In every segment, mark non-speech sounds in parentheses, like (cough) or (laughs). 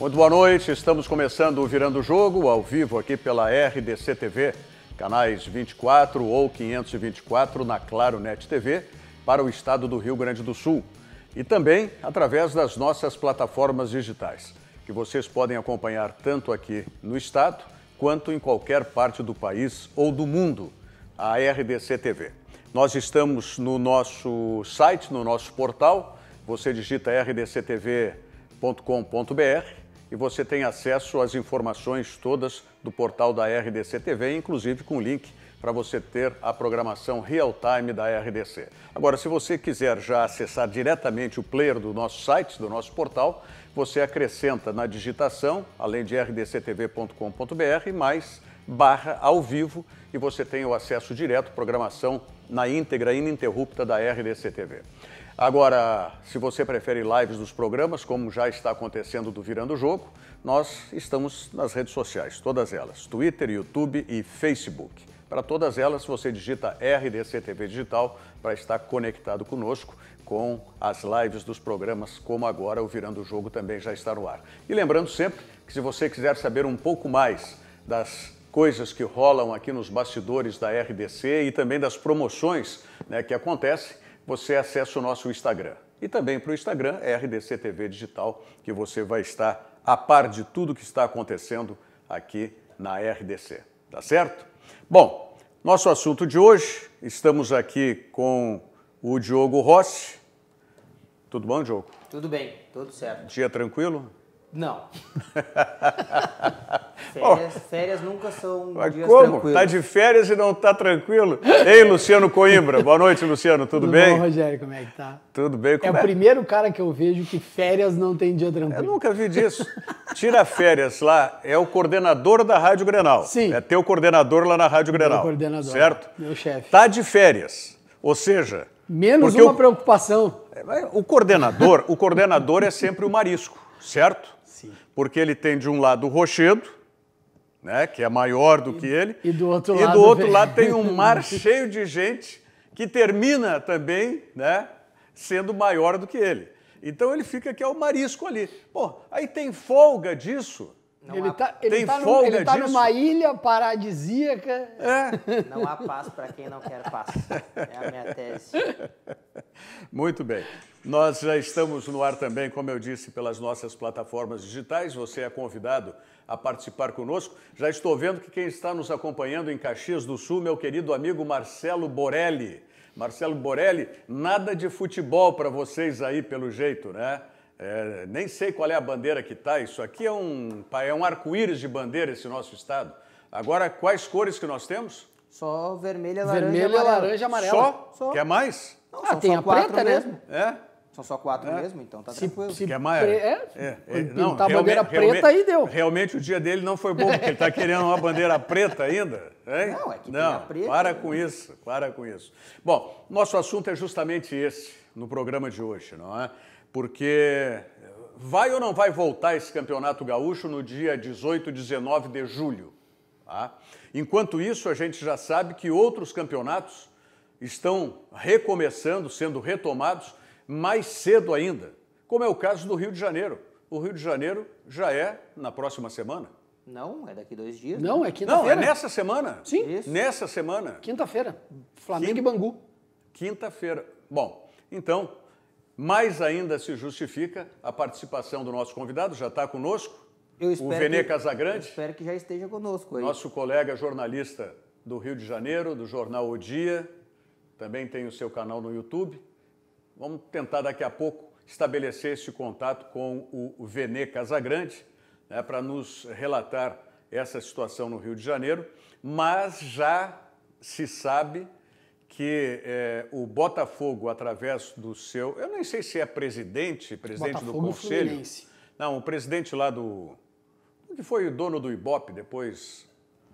Muito boa noite, estamos começando o Virando o Jogo, ao vivo aqui pela RDC TV, canais 24 ou 524 na Claro Net TV, para o estado do Rio Grande do Sul. E também através das nossas plataformas digitais, que vocês podem acompanhar tanto aqui no estado quanto em qualquer parte do país ou do mundo, a RDC TV. Nós estamos no nosso site, no nosso portal, você digita rdctv.com.br e você tem acesso às informações todas do portal da RDC TV, inclusive com link para você ter a programação real-time da RDC. Agora, se você quiser já acessar diretamente o player do nosso site, do nosso portal, você acrescenta na digitação, além de rdctv.com.br, mais barra ao vivo e você tem o acesso direto à programação na íntegra ininterrupta da RDC TV. Agora, se você prefere lives dos programas, como já está acontecendo do Virando o Jogo, nós estamos nas redes sociais, todas elas: Twitter, YouTube e Facebook. Para todas elas, você digita RDC TV Digital para estar conectado conosco com as lives dos programas, como agora o Virando o Jogo também já está no ar. E lembrando sempre que, se você quiser saber um pouco mais das coisas que rolam aqui nos bastidores da RDC e também das promoções né, que acontecem, você acessa o nosso Instagram. E também para o Instagram, RDCTV Digital, que você vai estar a par de tudo que está acontecendo aqui na RDC. Tá certo? Bom, nosso assunto de hoje, estamos aqui com o Diogo Rossi. Tudo bom, Diogo? Tudo bem, tudo certo. Dia tranquilo? Não. (laughs) férias, férias, nunca são Mas dias como? tranquilos. Tá de férias e não tá tranquilo? Ei, Luciano Coimbra. Boa noite, Luciano. Tudo, Tudo bem? Bom, Rogério, como é que tá? Tudo bem, é como é? É o primeiro cara que eu vejo que férias não tem dia tranquilo. Eu nunca vi disso. Tira férias lá, é o coordenador da Rádio Grenal. Sim. É teu coordenador lá na Rádio Grenal. Meu coordenador. Certo? Meu chefe. Tá de férias. Ou seja. Menos uma o... preocupação. É, o coordenador, o coordenador é sempre o marisco, certo? porque ele tem de um lado o rochedo, né, que é maior do e, que ele, e do outro, e lado, do outro vem... lado tem um (laughs) mar cheio de gente que termina também né, sendo maior do que ele. Então ele fica que é o marisco ali. Pô, aí tem folga disso não ele está tá ele tá, no, ele tá numa ilha paradisíaca. É. Não há paz para quem não quer paz. É a minha tese. Muito bem. Nós já estamos no ar também, como eu disse, pelas nossas plataformas digitais. Você é convidado a participar conosco. Já estou vendo que quem está nos acompanhando em Caxias do Sul, meu querido amigo Marcelo Borelli. Marcelo Borelli, nada de futebol para vocês aí, pelo jeito, né? É, nem sei qual é a bandeira que está, isso aqui é um, é um arco-íris de bandeira esse nosso estado. Agora, quais cores que nós temos? Só vermelha, laranja vermelha, e amarela. laranja Só? só? Quer mais? Não, ah, tem a preta né? mesmo. É? São só quatro é. mesmo, então tá se, tranquilo. Se Quer mais? É, é, é, não, a bandeira preta aí deu. Realmente o dia dele não foi bom, porque ele está querendo uma bandeira preta ainda. Hein? Não, é que não, preta. Para né? com isso, para com isso. Bom, nosso assunto é justamente esse no programa de hoje, não é? porque vai ou não vai voltar esse campeonato gaúcho no dia 18 19 de julho? Tá? Enquanto isso, a gente já sabe que outros campeonatos estão recomeçando, sendo retomados mais cedo ainda, como é o caso do Rio de Janeiro. O Rio de Janeiro já é na próxima semana. Não, é daqui dois dias. Não, né? é, é quinta-feira. Não, é nessa semana. Sim. Isso. Nessa semana. Quinta-feira. Flamengo e Bangu. Quinta-feira. Bom, então, mais ainda se justifica a participação do nosso convidado, já está conosco, o Venê que, Casagrande. Espero que já esteja conosco aí. Nosso colega jornalista do Rio de Janeiro, do jornal O Dia, também tem o seu canal no YouTube. Vamos tentar daqui a pouco estabelecer esse contato com o Venê Casagrande, né, para nos relatar essa situação no Rio de Janeiro, mas já se sabe que é, o Botafogo, através do seu. Eu nem sei se é presidente, presidente Botafogo do Conselho. Fluminense. Não, o presidente lá do. que foi o dono do Ibope depois?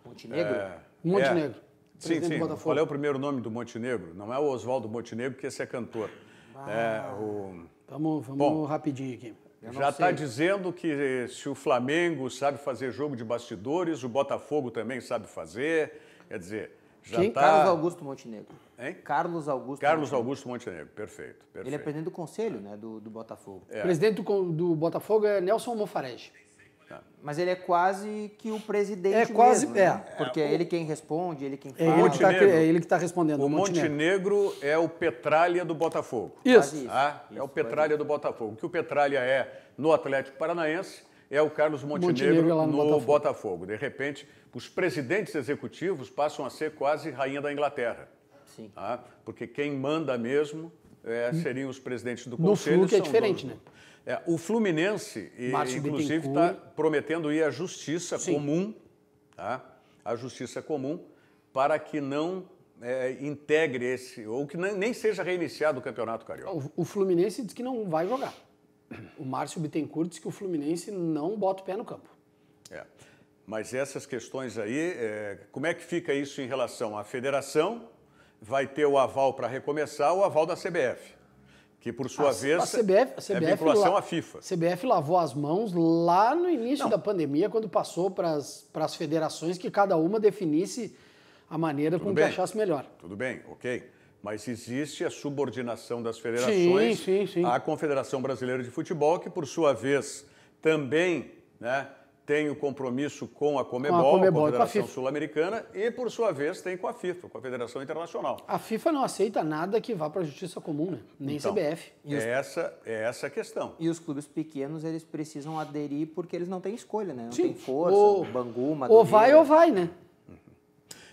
Montenegro? É, Montenegro. É, sim, sim. Qual é o primeiro nome do Montenegro? Não é o Oswaldo Montenegro, que esse é cantor. Ah, é, o... Vamos, vamos Bom, rapidinho aqui. já está dizendo que se o Flamengo sabe fazer jogo de bastidores, o Botafogo também sabe fazer. Quer dizer, já Quem? Tá... Carlos Augusto Montenegro. Hein? Carlos Augusto Carlos Montenegro. Augusto Montenegro, perfeito, perfeito. Ele é presidente do conselho né, do, do Botafogo. É. O presidente do, do Botafogo é Nelson Mofarege. Tá. Mas ele é quase que o presidente. É quase, mesmo, né? é. Né? Porque é, é, o... ele quem responde, ele quem fala. Ele é ele que está é tá respondendo. O Montenegro. Montenegro. é o Petralha do Botafogo. Isso. isso. Ah, isso é o Petralha do Botafogo. O que o Petralha é no Atlético Paranaense é o Carlos Montenegro, Montenegro no, no Botafogo. Botafogo. De repente, os presidentes executivos passam a ser quase rainha da Inglaterra. Sim. Tá? Porque quem manda mesmo é, hum. seriam os presidentes do Conselho. No Flu que é diferente, né? É, o Fluminense, e, inclusive, está prometendo ir à justiça Sim. comum, tá? à justiça comum, para que não é, integre esse, ou que nem seja reiniciado o Campeonato Carioca. O, o Fluminense diz que não vai jogar o Márcio Bittencourt curtos que o Fluminense não bota o pé no campo. É. Mas essas questões aí, é, como é que fica isso em relação à federação? Vai ter o aval para recomeçar, o aval da CBF, que por sua a, vez a CBF, a CBF é vinculação à FIFA. CBF lavou as mãos lá no início não. da pandemia, quando passou para as federações que cada uma definisse a maneira Tudo como bem. que achasse melhor. Tudo bem, ok. Mas existe a subordinação das federações sim, sim, sim. à Confederação Brasileira de Futebol, que, por sua vez, também né, tem o compromisso com a Comebol, com a, Comebol, a Confederação Sul-Americana, e, por sua vez, tem com a FIFA, com a Federação Internacional. A FIFA não aceita nada que vá para a justiça comum, né? nem então, CBF. É, os... essa, é essa a questão. E os clubes pequenos, eles precisam aderir porque eles não têm escolha, né? Não Sim. tem força, ou, Bangu, Madureira. Ou vai ou vai, né?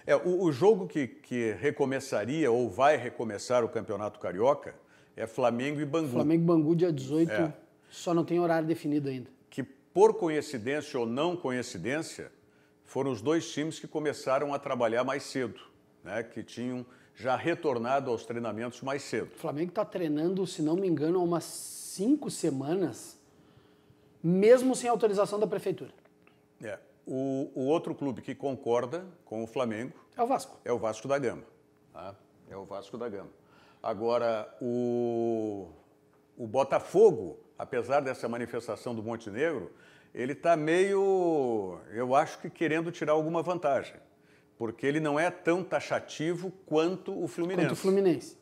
É, o, o jogo que, que recomeçaria ou vai recomeçar o Campeonato Carioca é Flamengo e Bangu. Flamengo e Bangu, dia 18, é. só não tem horário definido ainda. Que, por coincidência ou não coincidência, foram os dois times que começaram a trabalhar mais cedo, né? que tinham já retornado aos treinamentos mais cedo. O Flamengo está treinando, se não me engano, há umas cinco semanas, mesmo sem autorização da prefeitura. É. O, o, outro clube que concorda com o Flamengo é o Vasco. É o Vasco da Gama. Tá? É o Vasco da Gama. Agora, o, o Botafogo, apesar dessa manifestação do Montenegro, ele está meio, eu acho que querendo tirar alguma vantagem, porque ele não é tão taxativo quanto o Fluminense. Quanto o Fluminense.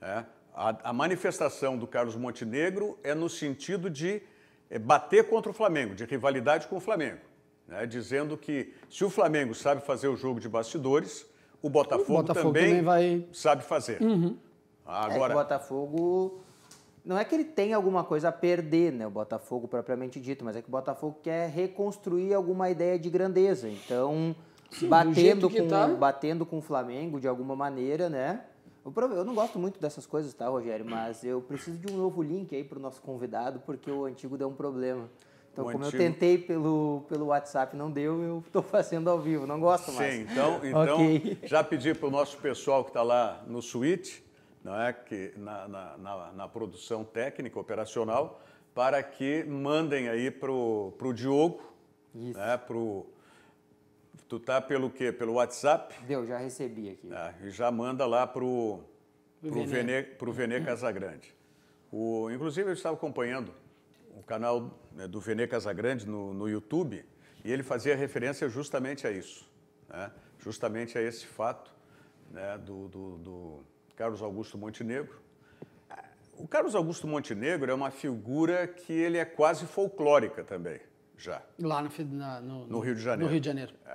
É, a, a manifestação do Carlos Montenegro é no sentido de é, bater contra o Flamengo, de rivalidade com o Flamengo né, dizendo que se o Flamengo sabe fazer o jogo de bastidores, o Botafogo, o Botafogo também, também vai... sabe fazer. Uhum. Agora, é o Botafogo não é que ele tem alguma coisa a perder, né, o Botafogo propriamente dito, mas é que o Botafogo quer reconstruir alguma ideia de grandeza. Então, Sim, batendo, com, tá. batendo com o Flamengo de alguma maneira, né? Eu não gosto muito dessas coisas, tá, Rogério? Mas eu preciso de um novo link aí para o nosso convidado, porque o antigo deu um problema. Então, o como antigo... eu tentei pelo, pelo WhatsApp não deu, eu estou fazendo ao vivo, não gosto mais. Sim, então, (laughs) então okay. já pedi para o nosso pessoal que está lá no suíte, não é, que, na, na, na, na produção técnica, operacional, para que mandem aí para o Diogo, Isso. Né, pro, tu tá pelo quê? Pelo WhatsApp? Deu, já recebi aqui. É, e já manda lá para o Venê, Venê Casagrande. O, inclusive, eu estava acompanhando o canal né, do Vene Casagrande no, no YouTube, e ele fazia referência justamente a isso, né, justamente a esse fato né, do, do, do Carlos Augusto Montenegro. O Carlos Augusto Montenegro é uma figura que ele é quase folclórica também, já. Lá no, na, no, no Rio de Janeiro. No Rio de Janeiro. É,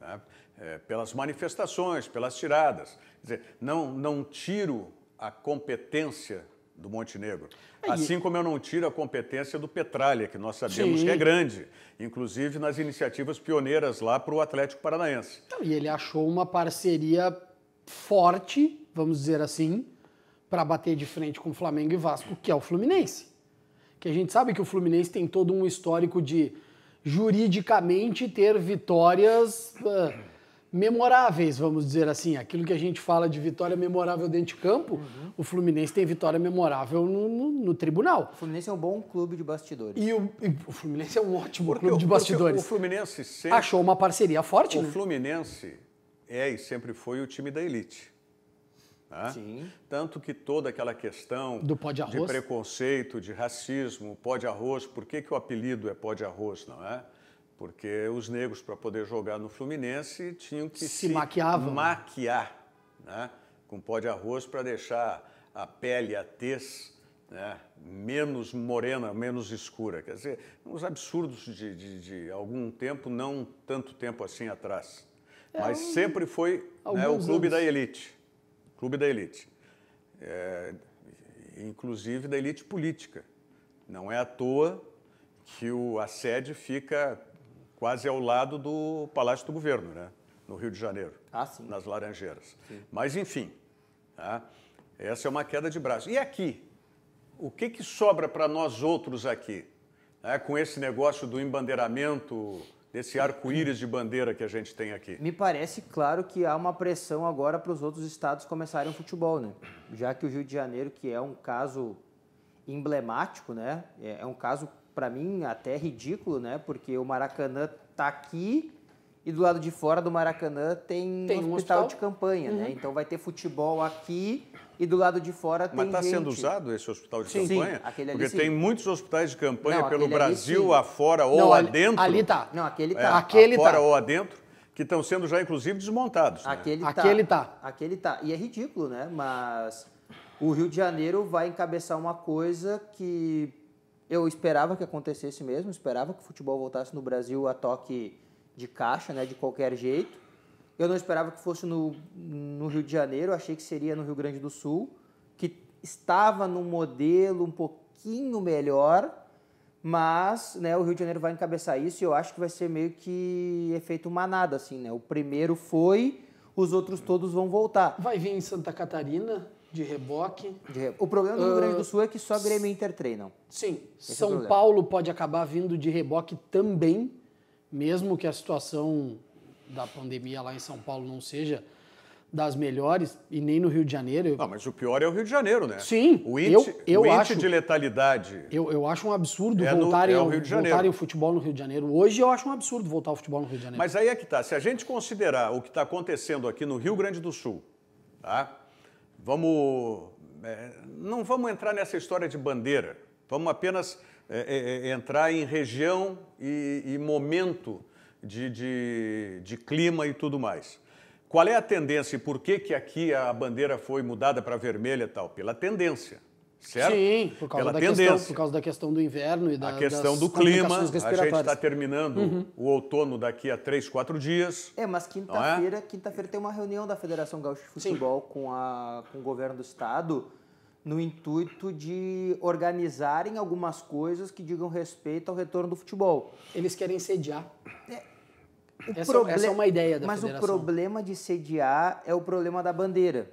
né? é, pelas manifestações, pelas tiradas. Quer dizer, não, não tiro a competência do Montenegro. Aí... Assim como eu não tiro a competência do Petralha, que nós sabemos Sim. que é grande, inclusive nas iniciativas pioneiras lá para o Atlético Paranaense. Então, e ele achou uma parceria forte, vamos dizer assim, para bater de frente com Flamengo e Vasco, que é o Fluminense. Que a gente sabe que o Fluminense tem todo um histórico de juridicamente ter vitórias. Uh memoráveis, vamos dizer assim. Aquilo que a gente fala de vitória memorável dentro de campo, uhum. o Fluminense tem vitória memorável no, no, no, tribunal. O Fluminense é um bom clube de bastidores. E o, e o Fluminense é um ótimo porque clube de bastidores. O Fluminense sempre... Achou uma parceria forte, O né? Fluminense é e sempre foi o time da elite. Né? Sim. Tanto que toda aquela questão Do pó de, arroz. de preconceito, de racismo, pó de arroz, por que, que o apelido é pó de arroz, não é? Porque os negros, para poder jogar no Fluminense, tinham que se, se maquiavam. maquiar né? com pó de arroz para deixar a pele, a tez né? menos morena, menos escura. Quer dizer, uns absurdos de, de, de algum tempo, não tanto tempo assim atrás. É, Mas um... sempre foi né, o clube anos. da elite. Clube da elite. É, inclusive da elite política. Não é à toa que o, a sede fica quase ao lado do Palácio do Governo, né? no Rio de Janeiro, ah, nas Laranjeiras. Sim. Mas, enfim, tá? essa é uma queda de braço. E aqui? O que, que sobra para nós outros aqui? Né? Com esse negócio do embandeiramento, desse arco-íris de bandeira que a gente tem aqui. Me parece, claro, que há uma pressão agora para os outros estados começarem o futebol, né? Já que o Rio de Janeiro, que é um caso emblemático, né? É, é um caso para mim, até ridículo, né? Porque o Maracanã tá aqui e do lado de fora do Maracanã tem, tem um hospital, hospital, de campanha, né? uhum. né? Então vai ter futebol aqui e do lado de fora Mas tem Mas está sendo usado esse hospital de sim, campanha? Sim, aquele ali Porque sim. tem muitos hospitais de campanha não, pelo Brasil ali, afora ou não, ali, adentro. Ali tá. Não, aquele é, tá. É, aquele afora tá. ou adentro que estão sendo já inclusive desmontados. Né? Aquele, tá. Aquele tá. Aquele tá. E é ridículo, né? Mas o Rio de Janeiro vai encabeçar uma coisa que eu esperava que acontecesse mesmo, esperava que o futebol voltasse no Brasil a toque de caixa, né, de qualquer jeito. Eu não esperava que fosse no, no Rio de Janeiro, achei que seria no Rio Grande do Sul, que estava num modelo um pouquinho melhor, mas né, o Rio de Janeiro vai encabeçar isso e eu acho que vai ser meio que efeito manada, assim, né? O primeiro foi, os outros todos vão voltar. Vai vir em Santa Catarina? de reboque. De re... O problema do Rio Grande do ah, Sul é que só Grêmio e Inter treinam. Sim. Esse é São é Paulo pode acabar vindo de reboque também, mesmo que a situação da pandemia lá em São Paulo não seja das melhores e nem no Rio de Janeiro. Ah, Não, mas o pior é o Rio de Janeiro, né? Sim. O índice, eu, eu o índice acho, de letalidade. Eu, eu acho um absurdo é voltarem, no, é voltarem o futebol no Rio de Janeiro. Hoje eu acho um absurdo voltar o futebol no Rio de Janeiro. Mas aí é que tá. Se a gente considerar o que está acontecendo aqui no Rio Grande do Sul, tá? Vamos, é, não vamos entrar nessa história de bandeira, vamos apenas é, é, é, entrar em região e, e momento de, de, de, clima e tudo mais. Qual é a tendência e por que, que aqui a bandeira foi mudada para vermelha e tal? Pela tendência certo? Sim, por causa, Pela da tendência. questão, por causa da questão do inverno e da a questão do clima. A gente está terminando uhum. o outono daqui a três, quatro dias. É, mas é? quinta-feira, é? quinta-feira tem uma reunião da Federação Gaúcha de Futebol com, a, com o governo do estado no intuito de organizarem algumas coisas que digam respeito ao retorno do futebol. Eles querem sediar. É, essa, é essa, é uma ideia da Mas federação. o problema de sediar é o problema da bandeira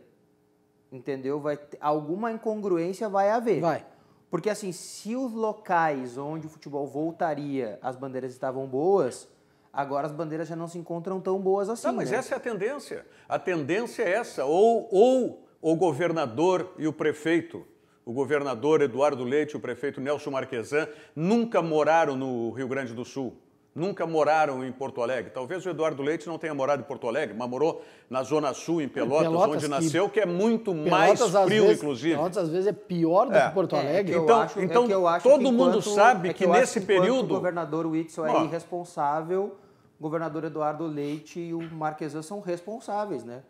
entendeu? Vai alguma incongruência vai haver. Vai. Porque assim, se os locais onde o futebol voltaria, as bandeiras estavam boas, agora as bandeiras já não se encontram tão boas assim. Não, tá, mas né? essa é a tendência. A tendência é essa. Ou, ou o governador e o prefeito, o governador Eduardo Leite e o prefeito Nelson Marquesan, nunca moraram no Rio Grande do Sul nunca moraram em Porto Alegre. Talvez o Eduardo Leite não tenha morado em Porto Alegre, mas morou na Zona Sul, em Pelotas, Pelotas onde nasceu, que, é muito Pelotas, mais frio, vezes, inclusive. Pelotas, às vezes, é pior do é. que Porto é, é Alegre. então, acho, é então todo mundo sabe que, nesse período... O governador Whitson é irresponsável, o governador Eduardo Leite e o Marquesan são responsáveis, né?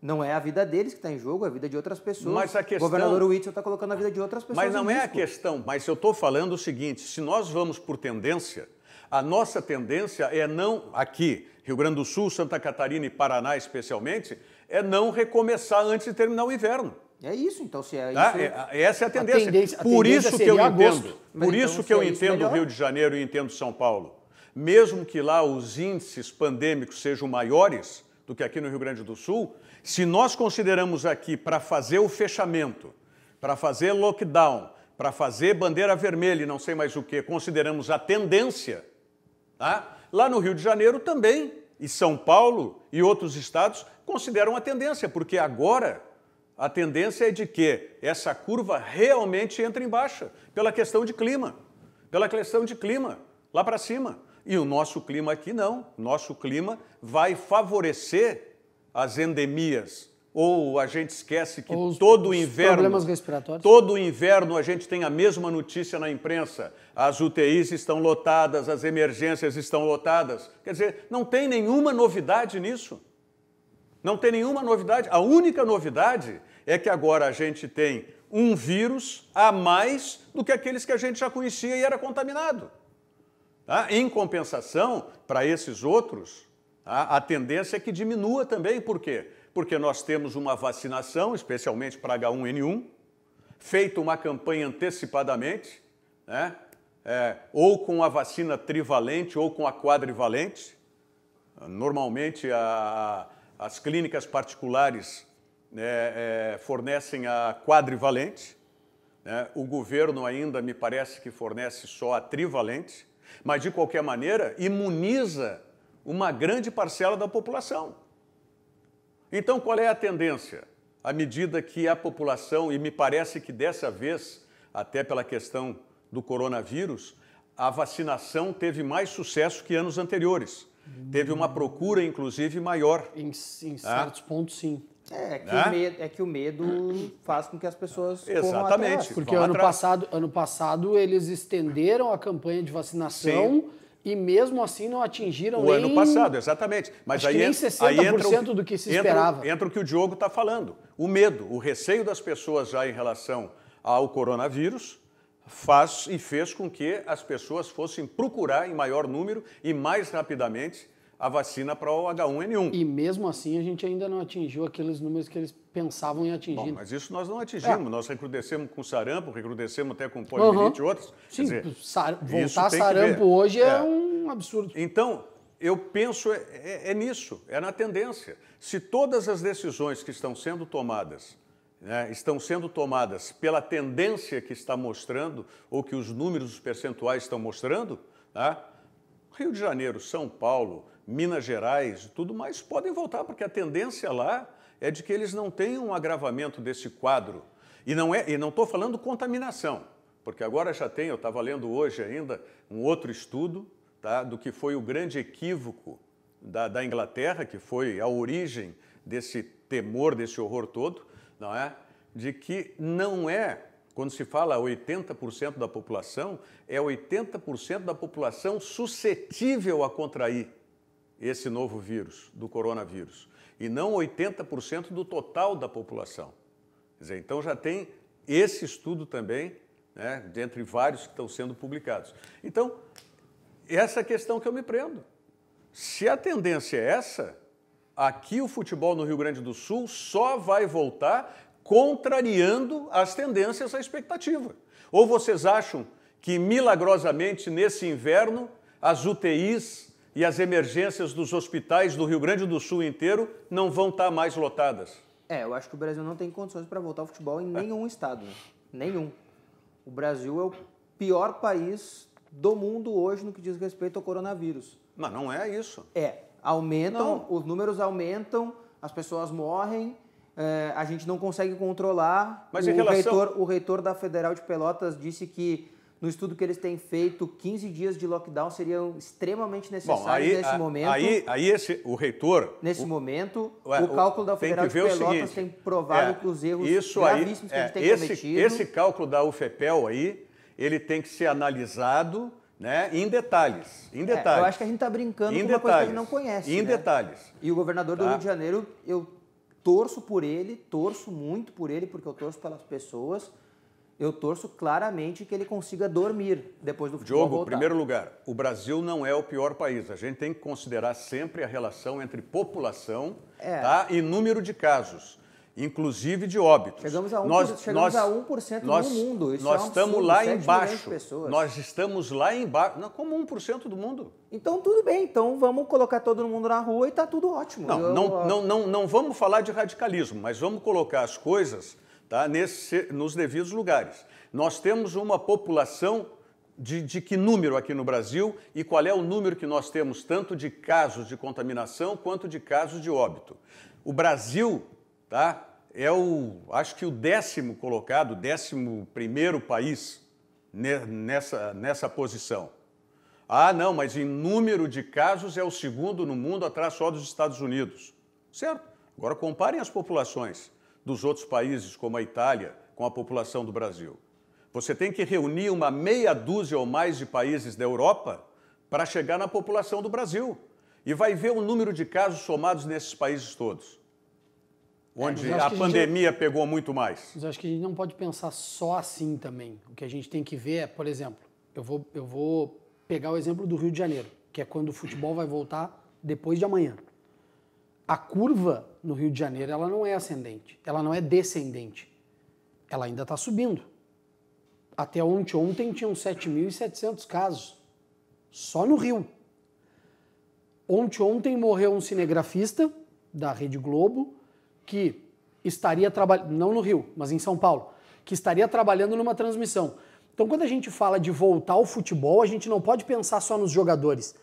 Não é a vida deles que está em jogo, é a vida de outras pessoas. Mas a questão... O governador Whitson está colocando a vida de outras pessoas Mas não é risco. a questão. Mas eu estou falando o seguinte, se nós vamos por tendência a nossa tendência é não, aqui, Rio Grande do Sul, Santa Catarina e Paraná especialmente, é não recomeçar antes de terminar o inverno. É isso, então, se é tá? É, essa é a tendência. A tendência por a tendência isso que eu agosto. entendo. por então, isso que eu é entendo o Rio de Janeiro e entendo São Paulo. Mesmo que lá os índices pandêmicos sejam maiores do que aqui no Rio Grande do Sul, se nós consideramos aqui para fazer o fechamento, para fazer lockdown, para fazer bandeira vermelha e não sei mais o que, consideramos a tendência, Tá? Lá no Rio de Janeiro também, e São Paulo e outros estados consideram a tendência, porque agora a tendência é de que essa curva realmente entre em baixa, pela questão de clima. Pela questão de clima, lá para cima. E o nosso clima aqui não. Nosso clima vai favorecer as endemias ou a gente esquece que os, todo os inverno. Problemas respiratórios. Todo inverno a gente tem a mesma notícia na imprensa. As UTIs estão lotadas, as emergências estão lotadas. Quer dizer, não tem nenhuma novidade nisso. Não tem nenhuma novidade. A única novidade é que agora a gente tem um vírus a mais do que aqueles que a gente já conhecia e era contaminado. Tá? Em compensação, para esses outros, tá? a tendência é que diminua também. Por quê? Porque nós temos uma vacinação, especialmente para H1N1, feita uma campanha antecipadamente, né? É, ou com a vacina trivalente ou com a quadrivalente. Normalmente, a, as clínicas particulares né, é, fornecem a quadrivalente. Né? O governo ainda me parece que fornece só a trivalente, mas de qualquer maneira imuniza uma grande parcela da população. Então, qual é a tendência? À medida que a população, e me parece que dessa vez, até pela questão do coronavírus, a vacinação teve mais sucesso que anos anteriores. Hum. Teve uma procura, inclusive, maior. Em, em ah. certos pontos, sim. É, que, ah. o medo, é que o medo faz com que as pessoas Exatamente. Atrás, porque ano atrás. passado, ano passado eles estenderam a campanha de vacinação sim. E mesmo assim não atingiram o nem... ano passado, exatamente. Mas aí, nem 60% aí entra o, do que se entra, Entra o que o Diogo está falando. O medo, o receio das pessoas já em relação ao coronavírus faz e fez com que as pessoas fossem procurar em maior número e mais rapidamente a vacina para o H1N1. E mesmo assim a gente ainda não atingiu aqueles números que eles pensavam em atingir. Bom, mas isso nós não é. atingimos. É. Nós recrudescemos com sarampo, recrudescemos até com poliomielite uhum. e outros. Sim, dizer, sar voltar sarampo hoje é. é um absurdo. Então, eu penso é, é, é, nisso, é na tendência. Se todas as decisões que estão sendo tomadas né, estão sendo tomadas pela tendência que está mostrando, ou que os números os percentuais estão mostrando, né, Rio de Janeiro, São Paulo, Minas Gerais, tudo mais, podem voltar, porque a tendência lá é de que eles não tenham um agravamento desse quadro. E não é, e não estou falando contaminação, porque agora já tem, eu estava lendo hoje ainda um outro estudo tá, do que foi o grande equívoco da, da Inglaterra, que foi a origem desse temor, desse horror todo, não é? De que não é quando se fala 80% da população, é 80% da população suscetível a contrair esse novo vírus, do coronavírus, e não 80% do total da população. Quer dizer, então já tem esse estudo também, né, dentre vários que estão sendo publicados. Então, essa é questão que eu me prendo. Se a tendência é essa, aqui o futebol no Rio Grande do Sul só vai voltar contrariando as tendências à expectativa. Ou vocês acham que milagrosamente nesse inverno as UTIs e as emergências dos hospitais do Rio Grande do Sul inteiro não vão estar tá mais lotadas. É, eu acho que o Brasil não tem condições para voltar ao futebol em nenhum estado. Né? Nenhum. O Brasil é o pior país do mundo hoje no que diz respeito ao coronavírus. Mas não é isso. É. Aumentam, não. os números aumentam, as pessoas morrem, é, a gente não consegue controlar. Mas o, relação... reitor, o reitor da Federal de Pelotas disse que no estudo que eles têm feito, 15 dias de lockdown seriam extremamente necessários Bom, aí, nesse a, momento. Aí, aí esse, o reitor. Nesse o, momento, o, o, cálculo da Federal de Pelotas seguinte, tem provado é, que os erros isso gravíssimos aí, é, que a gente tem esse, cometido. Esse cálculo da UFEPEL aí, ele tem que ser analisado né, em detalhes. Em detalhes. É, eu acho que a gente está brincando em com detalhes, uma coisa que a gente não conhece. Em né? detalhes. E o governador tá? do Rio de Janeiro, eu torço por ele, torço muito por ele, porque eu torço pelas pessoas eu torço claramente que ele consiga dormir depois do futebol Diogo, voltar. primeiro lugar, o Brasil não é o pior país. A gente tem que considerar sempre a relação entre população é. tá, e número de casos, inclusive de óbitos. Chegamos a 1%, nós, chegamos nós, a 1 nós, do mundo. Isso nós é um estamos absurdo, lá embaixo. Nós estamos lá embaixo. Como 1% do mundo. Então tudo bem, então vamos colocar todo mundo na rua e está tudo ótimo. Não, eu, não, não, não, não vamos falar de radicalismo, mas vamos colocar as coisas tá? Nesse, nos devidos lugares. Nós temos uma população de, de, que número aqui no Brasil e qual é o número que nós temos, tanto de casos de contaminação quanto de casos de óbito. O Brasil tá, é o, acho que o décimo colocado, décimo primeiro país nessa, nessa posição. Ah, não, mas em número de casos é o segundo no mundo, atrás só dos Estados Unidos. Certo? Agora comparem as populações dos outros países, como a Itália, com a população do Brasil. Você tem que reunir uma meia dúzia ou mais de países da Europa para chegar na população do Brasil. E vai ver o número de casos somados nesses países todos, onde é, a pandemia a gente... pegou muito mais. Mas acho que a gente não pode pensar só assim também. O que a gente tem que ver é, por exemplo, eu vou, eu vou pegar o exemplo do Rio de Janeiro, que é quando o futebol vai voltar depois de amanhã a curva no Rio de Janeiro ela não é ascendente, ela não é descendente. Ela ainda está subindo. Até ontem, ontem tinham 7.700 casos, só no Rio. Ontem, ontem morreu um cinegrafista da Rede Globo que estaria trabalhando, não no Rio, mas em São Paulo, que estaria trabalhando numa transmissão. Então, quando a gente fala de voltar ao futebol, a gente não pode pensar só nos jogadores.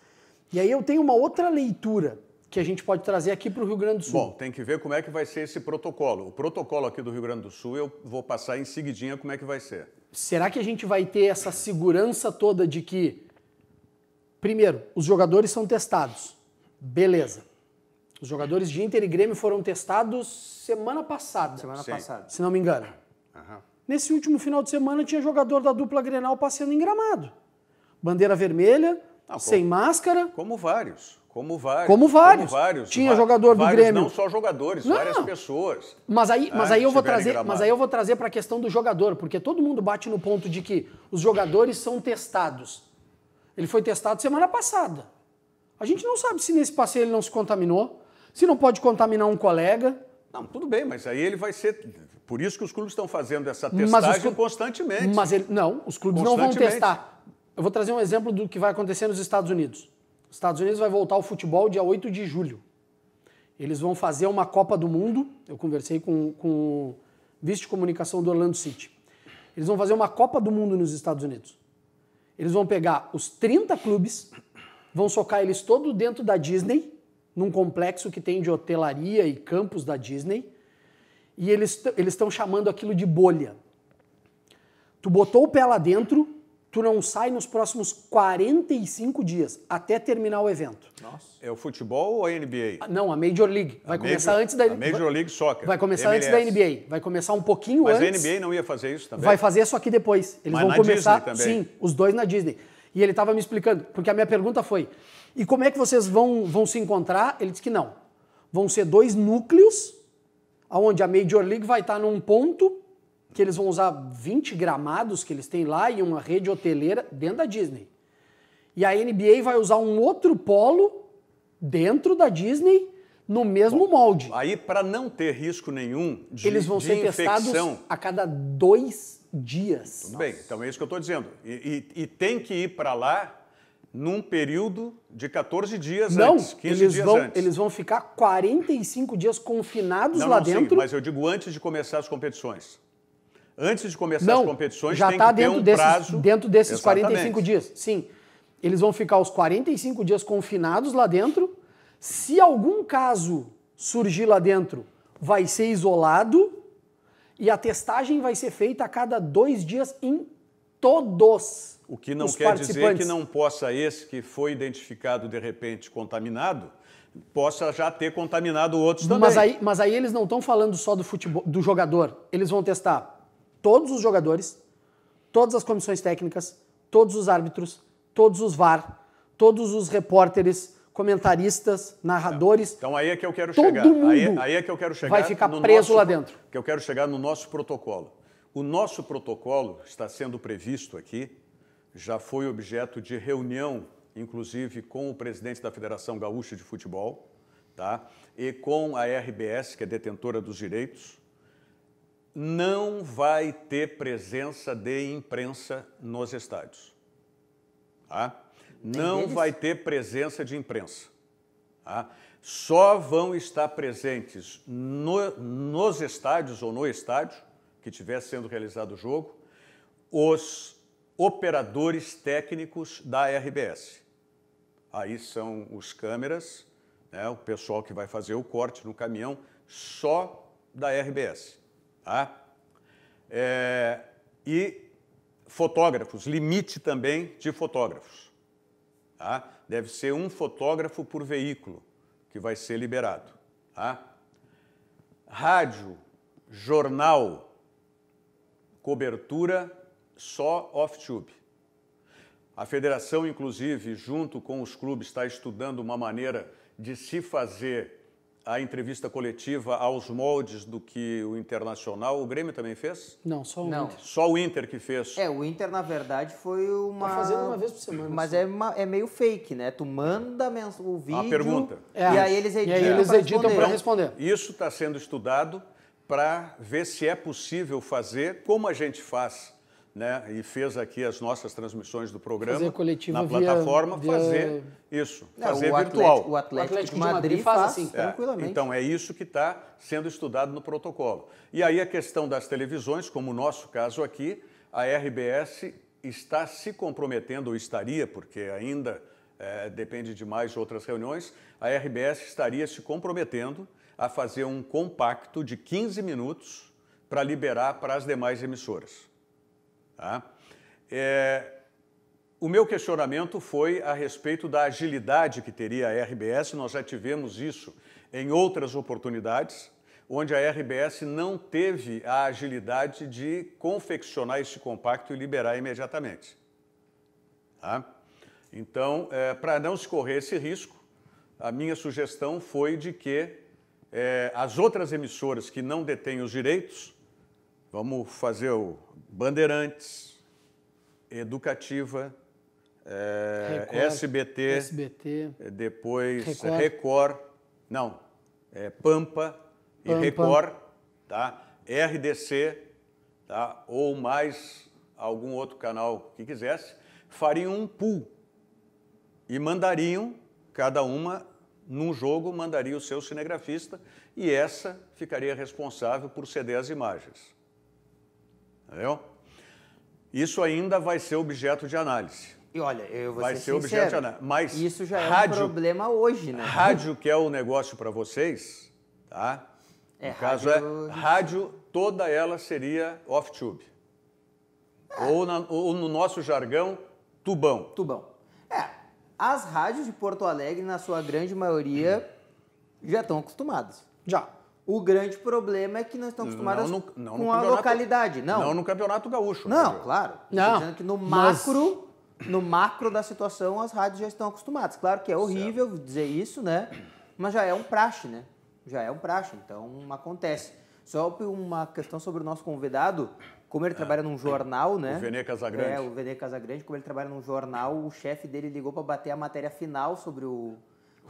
E aí eu tenho uma outra leitura que a gente pode trazer aqui para o Rio Grande do Sul. Bom, tem que ver como é que vai ser esse protocolo. O protocolo aqui do Rio Grande do Sul eu vou passar em seguidinha como é que vai ser. Será que a gente vai ter essa segurança toda de que, primeiro, os jogadores são testados? Beleza. Os jogadores de Inter e Grêmio foram testados semana passada. Semana Sim. passada. Se não me engano. Nesse último final de semana tinha jogador da dupla Grenal passeando em gramado. Bandeira vermelha, ah, sem como, máscara. Como vários. Como vários. Como vários. Como vários Tinha jogador vários, do Grêmio. Não só jogadores, não. várias pessoas. Mas aí, mas, é, aí eu vou trazer, gramado. mas aí eu vou trazer para a questão do jogador, porque todo mundo bate no ponto de que os jogadores são testados. Ele foi testado semana passada. A gente não sabe se nesse passeio ele não se contaminou, se não pode contaminar um colega. Não, tudo bem, mas aí ele vai ser. Por isso que os clubes estão fazendo essa testagem clubes, constantemente. Mas ele, não, os clubes não vão testar. Eu vou trazer um exemplo do que vai acontecer nos Estados Unidos. Os Estados Unidos vai voltar ao futebol dia 8 de julho. Eles vão fazer uma Copa do Mundo. Eu conversei com, com o vice de comunicação do Orlando City. Eles vão fazer uma Copa do Mundo nos Estados Unidos. Eles vão pegar os 30 clubes, vão socar eles todo dentro da Disney, num complexo que tem de hotelaria e campos da Disney, e eles estão chamando aquilo de bolha. Tu botou o pé lá dentro, tu não sai nos próximos 45 dias, até terminar o evento. Nossa. É o futebol ou a NBA? Ah, não, a Major League. Vai a começar Major, antes da Major League Soccer. Vai começar MLS. antes da NBA. Vai começar um pouquinho Mas antes. Mas a NBA não ia fazer isso também? Vai fazer isso aqui depois. Eles Mas vão começar. Sim, os dois na Disney. E ele estava me explicando, porque a minha pergunta foi: e como é que vocês vão, vão se encontrar? Ele disse que não. Vão ser dois núcleos, onde a Major League vai estar tá num ponto que eles vão usar 20 gramados que eles têm lá e uma rede hoteleira dentro da Disney. E a NBA vai usar um outro polo dentro da Disney no mesmo Bom, molde. Aí, para não ter risco nenhum de Eles vão de ser infecção. testados a cada dois dias. Tudo Nossa. bem, então é isso que eu estou dizendo. E, e, e, tem que ir para lá num período de 14 dias não, antes, 15 eles dias vão, antes. Eles vão ficar 45 dias confinados não, lá não, dentro. Sim, mas eu digo antes de começar as competições antes de começar não, as competições, já está dentro, um desses, prazo... dentro desses Exatamente. 45 dias. Sim. Eles vão ficar os 45 dias confinados lá dentro. Se algum caso surgir lá dentro, vai ser isolado e a testagem vai ser feita a cada dois dias em todos. O que não quer dizer que não possa esse que foi identificado de repente contaminado possa já ter contaminado outros também. Mas aí, mas aí eles não estão falando só do futebol, do jogador. Eles vão testar todos os jogadores, todas as comissões técnicas, todos os árbitros, todos os VAR, todos os repórteres, comentaristas, narradores. Então aí é que eu quero todo chegar. É- mundo aí, aí é que eu quero chegar. Vai ficar no preso nosso, lá dentro. Que eu quero chegar no nosso protocolo. O nosso protocolo está sendo previsto aqui, já foi objeto de reunião, inclusive com o presidente da Federação Gaúcha de Futebol, tá? E com a RBS, que é detentora dos direitos não vai ter presença de imprensa nos estádios. Tá? Não vai ter presença de imprensa. Tá? Só vão estar presentes no, nos estádios ou no estádio que estiver sendo realizado o jogo os operadores técnicos da RBS. Aí são os câmeras, né, o pessoal que vai fazer o corte no caminhão, só da RBS. Tá? É, e fotógrafos, limite também de fotógrafos. Tá? Deve ser um fotógrafo por veículo que vai ser liberado. Tá? Rádio, jornal, cobertura só off-tube. A federação, inclusive, junto com os clubes, está estudando uma maneira de se fazer a entrevista coletiva aos moldes do que o Internacional, o Grêmio também fez? Não, só o Não. Inter. Só o Inter que fez. É, o Inter, na verdade, foi uma... Tá fazendo uma vez por semana. Mas é, uma, é meio fake, né? Tu manda o vídeo... A pergunta. É. E aí eles editam, e aí eles editam para responder. Então, isso está sendo estudado para ver se é possível fazer, como a gente faz né, e fez aqui as nossas transmissões do programa na plataforma, via, via... fazer isso, Não, fazer o virtual. Atlético, o, Atlético o Atlético de Madrid, Madrid faz, faz assim, é, tranquilamente. Então é isso que está sendo estudado no protocolo. E aí a questão das televisões, como o nosso caso aqui, a RBS está se comprometendo, ou estaria, porque ainda é, depende de mais outras reuniões, a RBS estaria se comprometendo a fazer um compacto de 15 minutos para liberar para as demais emissoras. Tá? É, o meu questionamento foi a respeito da agilidade que teria a RBS. Nós já tivemos isso em outras oportunidades, onde a RBS não teve a agilidade de confeccionar este compacto e liberar imediatamente. Tá? Então, é, para não se correr esse risco, a minha sugestão foi de que é, as outras emissoras que não detêm os direitos Vamos fazer o Bandeirantes, Educativa, é, Record, SBT, SBT, é, depois Record, Record não, é Pampa, Pampa, e Record, tá? RDC, tá? ou mais algum outro canal que quisesse, fariam um pool e mandariam, cada uma, num jogo, mandaria o seu cinegrafista e essa ficaria responsável por ceder as imagens. Entendeu? Tá isso ainda vai ser objeto de análise. E olha, eu vou vai ser, ser sincero, objeto de análise. Mas isso já rádio, é um problema hoje, né? Rádio (laughs) que é o negócio para vocês, tá? É, no rádio... caso é rádio, toda ela seria off-tube. É. Ou, ou, no nosso jargão, tubão. Tubão. É, as rádios de Porto Alegre, na sua grande maioria, hum. já estão acostumadas. Já. O grande problema é que nós estamos acostumados não, não, não com a localidade. Não. não no campeonato gaúcho. Não, claro. Não. dizendo que no macro, Mas... no macro da situação, as rádios já estão acostumadas. Claro que é horrível certo. dizer isso, né? Mas já é um praxe, né? Já é um praxe, então acontece. Só uma questão sobre o nosso convidado, como ele é. trabalha num jornal, né? O Vene Casagrande. É, o Vene Casagrande, como ele trabalha num jornal, o chefe dele ligou para bater a matéria final sobre o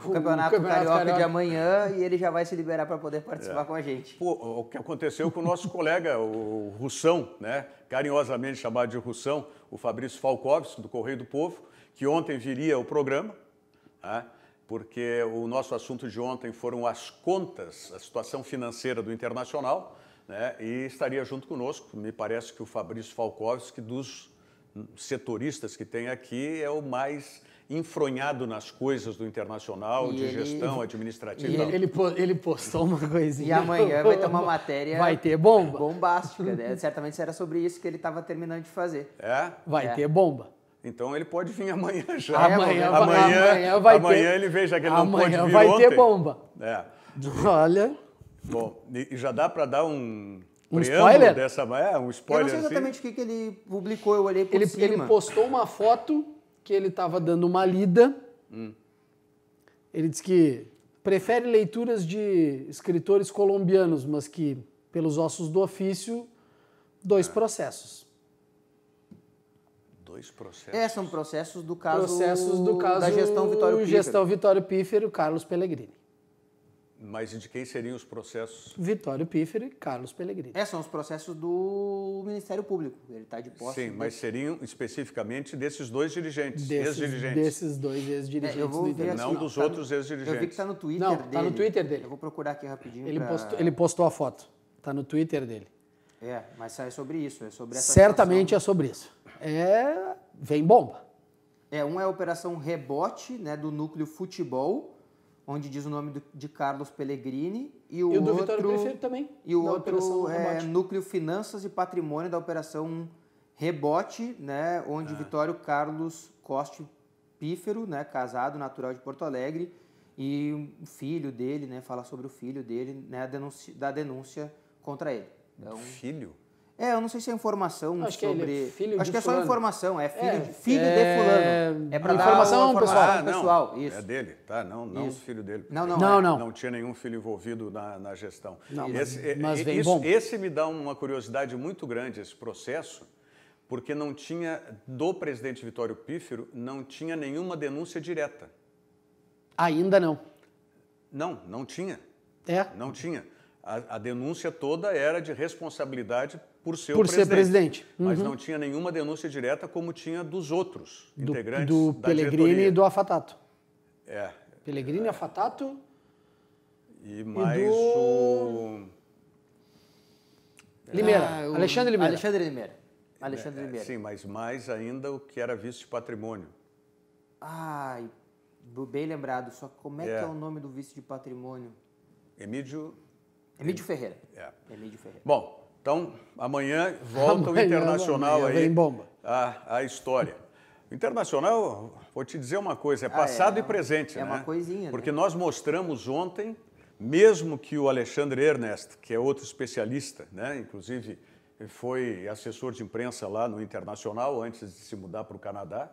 o campeonato, campeonato carioca, carioca, de amanhã e ele já vai se liberar para poder participar é. com a gente. Pô, o que aconteceu com o nosso (laughs) colega, o Russão, né? carinhosamente chamado de Russão, o Fabrício Falkovski do Correio do Povo, que ontem viria ao programa, né? porque o nosso assunto de ontem foram as contas, a situação financeira do Internacional, né? e estaria junto conosco, me parece que o Fabrício Falkovski, que dos setoristas que tem aqui é o mais enfronhado nas coisas do internacional, e de ele, gestão administrativa. E ele, ele postou uma coisinha. E amanhã vai ter uma matéria. Vai ter bomba. Bombástica, né? Certamente era sobre isso que ele estava terminando de fazer. É? Vai é. ter bomba. Então ele pode vir amanhã (laughs) já. Amanhã, amanhã, amanhã, amanhã vai amanhã ele veja que ele não pode vir Amanhã vai ontem. ter bomba. É. Olha. Bom, e já dá para dar um, um spoiler dessa é um spoiler. Eu não sei assim. exatamente assim. o que, ele publicou, eu olhei por ele, cima. Ele postou uma foto que ele estava dando uma lida. Hum. Ele disse que prefere leituras de escritores colombianos, mas que, pelos ossos do ofício, dois ah. processos. Dois processos? É, são processos do caso, processos do caso da gestão Vitório Pífero. Gestão Vitório Pífero, Carlos Pellegrini. Mas de quem seriam os processos? Vitório Piffer e Carlos Pellegrini. Esses é, são os processos do Ministério Público. Ele está de posse. Sim, mas seriam especificamente desses dois dirigentes, ex-dirigentes. Desses dois ex-dirigentes é, do Inter. Não dos tá outros ex-dirigentes. Eu vi que está no Twitter Não, tá dele. Não, está no Twitter dele. Eu vou procurar aqui rapidinho. Ele, pra... postou, ele postou a foto. Está no Twitter dele. É, mas é sobre isso. É sobre essa Certamente situação. é sobre isso. É... Vem bomba. É, um é a Operação Rebote né, do Núcleo Futebol onde diz o nome do, de Carlos Pellegrini e o, e o do outro, Vitório Prefeito também. E o outro é Núcleo Finanças e Patrimônio da Operação Rebote, né, onde ah. Vitório Carlos Coste Pífero, né, casado, natural de Porto Alegre, e o filho dele, né, fala sobre o filho dele, né, denúncia, da denúncia contra ele. Então, filho? É, eu não sei se é informação acho é sobre. Que é filho acho que é só informação, é, é filho, é. De, filho é... de fulano. É, é para dar informação, informação pessoal. Ah, não. pessoal. Isso. É dele, tá? Não, não isso. filho dele. Não, não, não, não. Não tinha nenhum filho envolvido na, na gestão. Não, esse, mas, é, mas vem isso, bom. esse me dá uma curiosidade muito grande, esse processo, porque não tinha, do presidente Vitório Pífero, não tinha nenhuma denúncia direta. Ainda não. Não, não tinha. É? Não tinha a, a, denúncia toda era de responsabilidade por ser por presidente. Ser presidente. Uhum. Mas não tinha nenhuma denúncia direta como tinha dos outros do, integrantes do da Pellegrini diretoria. e do Afatato. É. Pellegrini, é. Afatato e mais e do... o... Limeira, ah, o... Alexandre Limeira. Alexandre Limeira. Alexandre é, Limeira. É, sim, mas mais ainda o que era vice de patrimônio. Ai, bem lembrado. Só como é, é. que é o nome do vice de patrimônio? Emílio é Emílio Ferreira. É. é. Emílio Ferreira. Bom, então amanhã volta amanhã, o Internacional aí aí. bomba. A, a história. O Internacional, vou te dizer uma coisa, é ah, passado ah, é, e presente, é né? É uma coisinha. Né? Porque né? nós mostramos ontem, mesmo que o Alexandre Ernest, que é outro especialista, né? Inclusive foi assessor de imprensa lá no Internacional antes de se mudar para o Canadá.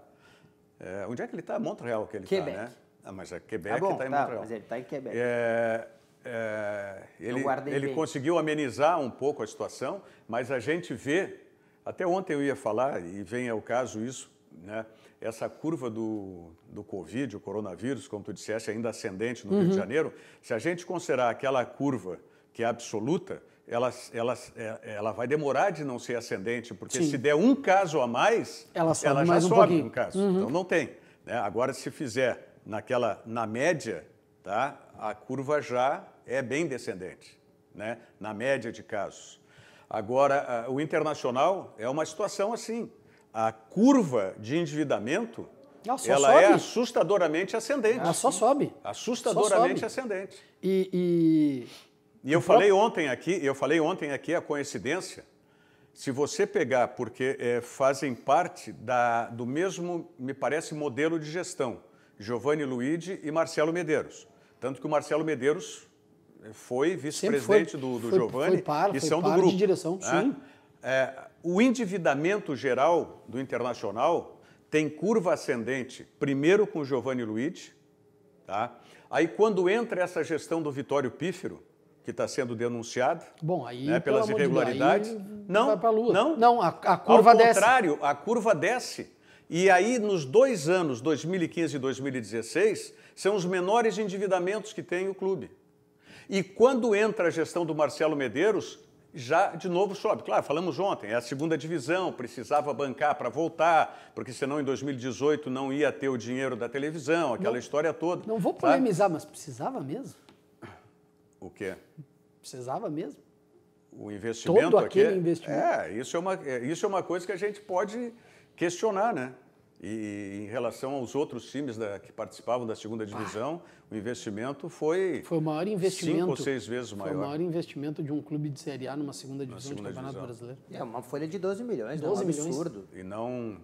É, onde é que ele está? Montreal que ele está, né? Ah, mas é Quebec que está tá em tá, Montreal. Mas ele está em Quebec. É, é, ele, ele conseguiu amenizar um pouco a situação, mas a gente vê, até ontem eu ia falar, e vem ao caso isso, né? essa curva do, do Covid, o coronavírus, como tu disseste, ainda ascendente no uhum. Rio de uhum. Janeiro, se a gente considerar aquela curva que é absoluta, ela, ela, é, ela vai demorar de não ser ascendente, porque Sim. se der um caso a mais, ela sobe, ela já um sobe pouquinho. um caso. Uhum. Então não tem. Né? Agora, se fizer naquela na média, tá? a curva já é bem descendente, né? na média de casos. Agora, o internacional é uma situação assim. A curva de endividamento ela, é assustadoramente ascendente. Ela ah, só sobe. Assustadoramente só sobe. ascendente. E, e... e eu falei ontem aqui, eu falei ontem aqui a coincidência. Se você pegar, porque é, fazem parte da, do mesmo, me parece, modelo de gestão, Giovanni Luigi e Marcelo Medeiros. Tanto que o Marcelo Medeiros foi vice-presidente do, do foi, Giovanni foi par, e são do grupo. de direção, né? sim. É, o endividamento geral do Internacional tem curva ascendente, primeiro com Giovanni Luiz, tá? aí quando entra essa gestão do Vitório Pífero, que está sendo denunciado Bom, né, aí, né, pelas irregularidades. De Deus, não, não, não, a, a curva desce. Ao contrário, desce. a curva desce. E aí, nos dois anos, 2015 e 2016, são os menores endividamentos que tem o clube. E quando entra a gestão do Marcelo Medeiros, já de novo sobe. Claro, falamos ontem, é a segunda divisão, precisava bancar para voltar, porque senão em 2018 não ia ter o dinheiro da televisão, aquela não, história toda. Não vou polemizar, sabe? mas precisava mesmo? O quê? Precisava mesmo? O investimento Todo aquele aqui, é- investimento. É, isso é, uma, é, isso é uma coisa que a gente pode questionar, né? E em relação aos outros times da, que participavam da segunda divisão, ah. o investimento foi. Foi o maior investimento. Cinco ou seis vezes maior. Foi o maior investimento de um clube de Série A numa segunda divisão segunda do Campeonato divisão. Brasileiro. É, uma folha de 12 milhões, 12 é né? um absurdo. Milhões. E não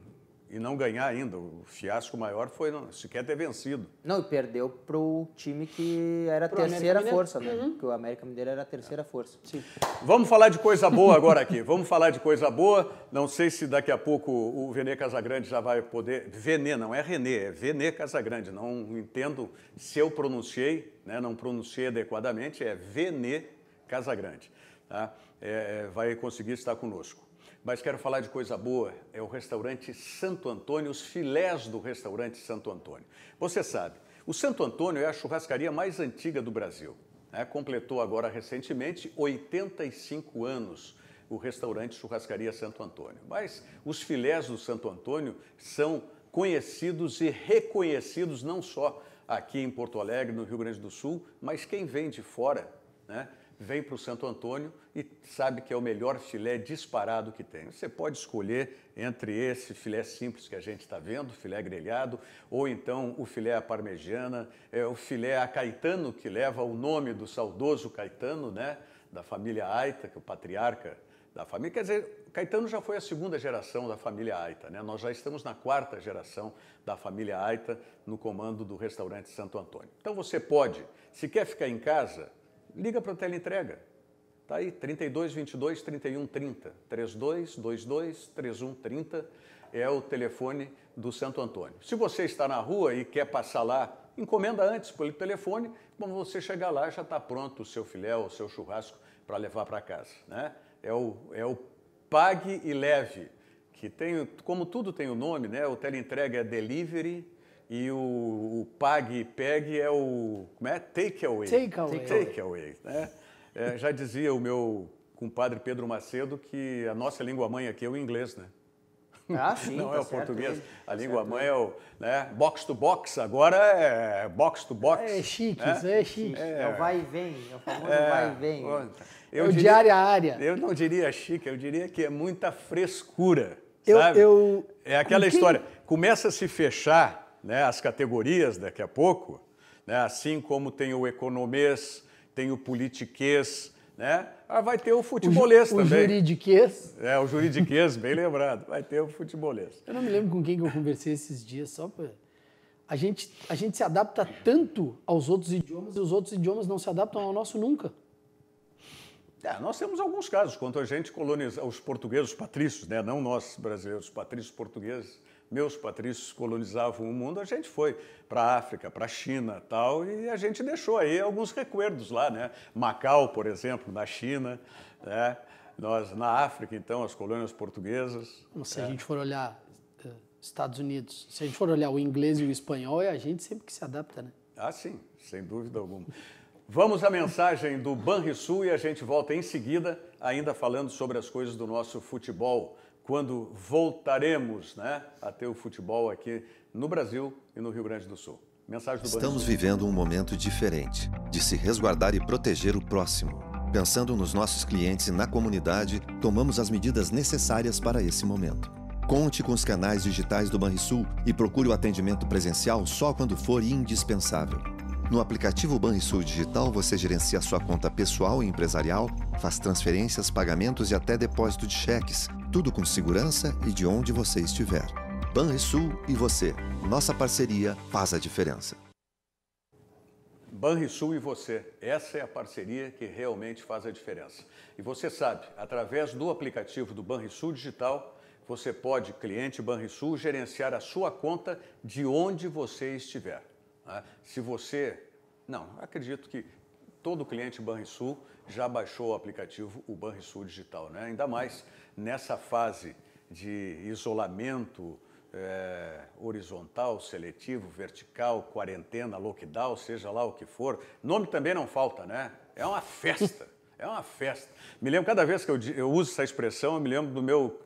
e não ganhar ainda. O fiasco maior foi não, sequer ter vencido. Não, e perdeu para o time que era a terceira força, né? Uhum. Que o América Mineiro era a terceira força. Sim. Vamos falar de coisa boa agora aqui. Vamos falar de coisa boa. Não sei se daqui a pouco o Venê Casagrande já vai poder. Venê, não é Renê, é Venê Casagrande. Não entendo se eu pronunciei, né? não pronunciei adequadamente, é Venê Casagrande. Tá? É, é, vai conseguir estar conosco. Mas quero falar de coisa boa, é o restaurante Santo Antônio, os filés do restaurante Santo Antônio. Você sabe, o Santo Antônio é a churrascaria mais antiga do Brasil. Né? Completou agora recentemente 85 anos o restaurante Churrascaria Santo Antônio. Mas os filés do Santo Antônio são conhecidos e reconhecidos não só aqui em Porto Alegre, no Rio Grande do Sul, mas quem vem de fora, né? vem para o Santo Antônio e sabe que é o melhor filé disparado que tem. Você pode escolher entre esse filé simples que a gente está vendo, filé grelhado, ou então o filé à parmegiana, é, o filé a caetano, que leva o nome do saudoso Caetano, né? da família Aita, que é o patriarca da família. Quer dizer, Caetano já foi a segunda geração da família Aita, né? Nós já estamos na quarta geração da família Aita no comando do restaurante Santo Antônio. Então você pode, se quer ficar em casa, Liga para a teleentrega. Está aí, 32 22 31 30. 32 22 31 30 é o telefone do Santo Antônio. Se você está na rua e quer passar lá, encomenda antes pelo telefone. Quando você chegar lá, já está pronto o seu filé, o seu churrasco para levar para casa. Né? É, o, é o Pague e Leve, que tem, como tudo tem o um nome, né? o teleentrega é Delivery, e o, o Pag e Peg é o. Como é? Takeaway. Takeaway. away, Né? É, já dizia o meu compadre Pedro Macedo que a nossa língua mãe aqui é o inglês, né? Ah, sim, (laughs) não tá é o português. Ele. Né? A tá língua certo mãe né? é o né, box to box, agora é box to box. É chique, né? isso é chique. É, é, o vai e vem, é o famoso é, vai e vem. É eu é o diário a área. Eu não diria chique, eu diria que é muita frescura. Eu, eu é aquela história, começa a se fechar né, as categorias daqui a pouco, né, assim como tem o economês, tem o politiquês, né, ah, vai ter o futebolês o também. O juridiquês. É, o juridiquês, bem (laughs) lembrado. Vai ter o futebolês. Eu não me lembro com quem que eu conversei esses dias, só para A gente, a gente se adapta tanto aos outros idiomas e os outros idiomas não se adaptam ao nosso nunca. É, nós temos alguns casos, quanto a gente coloniza os portugueses, os patrícios, né? não nós brasileiros, os patrícios portugueses, meus patrícios colonizavam o mundo, a gente foi para a África, para a China tal, e a gente deixou aí alguns recuerdos lá, né? Macau, por exemplo, na China, né? Nós, na África, então, as colônias portuguesas. Se é. a né? gente for olhar eh, Estados Unidos, se a gente for olhar o inglês e o espanhol, é a gente sempre que se adapta, né? Ah, sim, sem dúvida alguma. Vamos à mensagem do Banrisul e a gente volta em seguida, ainda falando sobre as coisas do nosso futebol quando voltaremos né, a ter o futebol aqui no Brasil e no Rio Grande do Sul. Mensagem do Estamos vivendo um momento diferente de se resguardar e proteger o próximo. Pensando nos nossos clientes e na comunidade, tomamos as medidas necessárias para esse momento. Conte com os canais digitais do Banrisul e procure o atendimento presencial só quando for indispensável. No aplicativo Banrisul Digital, você gerencia sua conta pessoal e empresarial, faz transferências, pagamentos e até depósito de cheques, tudo com segurança e de onde você estiver. Banrisul e você. Nossa parceria faz a diferença. Banrisul e você. Essa é a parceria que realmente faz a diferença. E você sabe, através do aplicativo do Banrisul Digital, você pode, cliente Banrisul, gerenciar a sua conta de onde você estiver. Né? Se você. Não, acredito que todo cliente Banrisul já baixou o aplicativo, o Banrisul Digital, né? Ainda mais nessa fase de isolamento é, horizontal, seletivo, vertical, quarentena, lockdown, seja lá o que for, nome também não falta, né? É uma festa, (laughs) é uma festa. Me lembro, cada vez que eu, eu uso essa expressão, eu me lembro do meu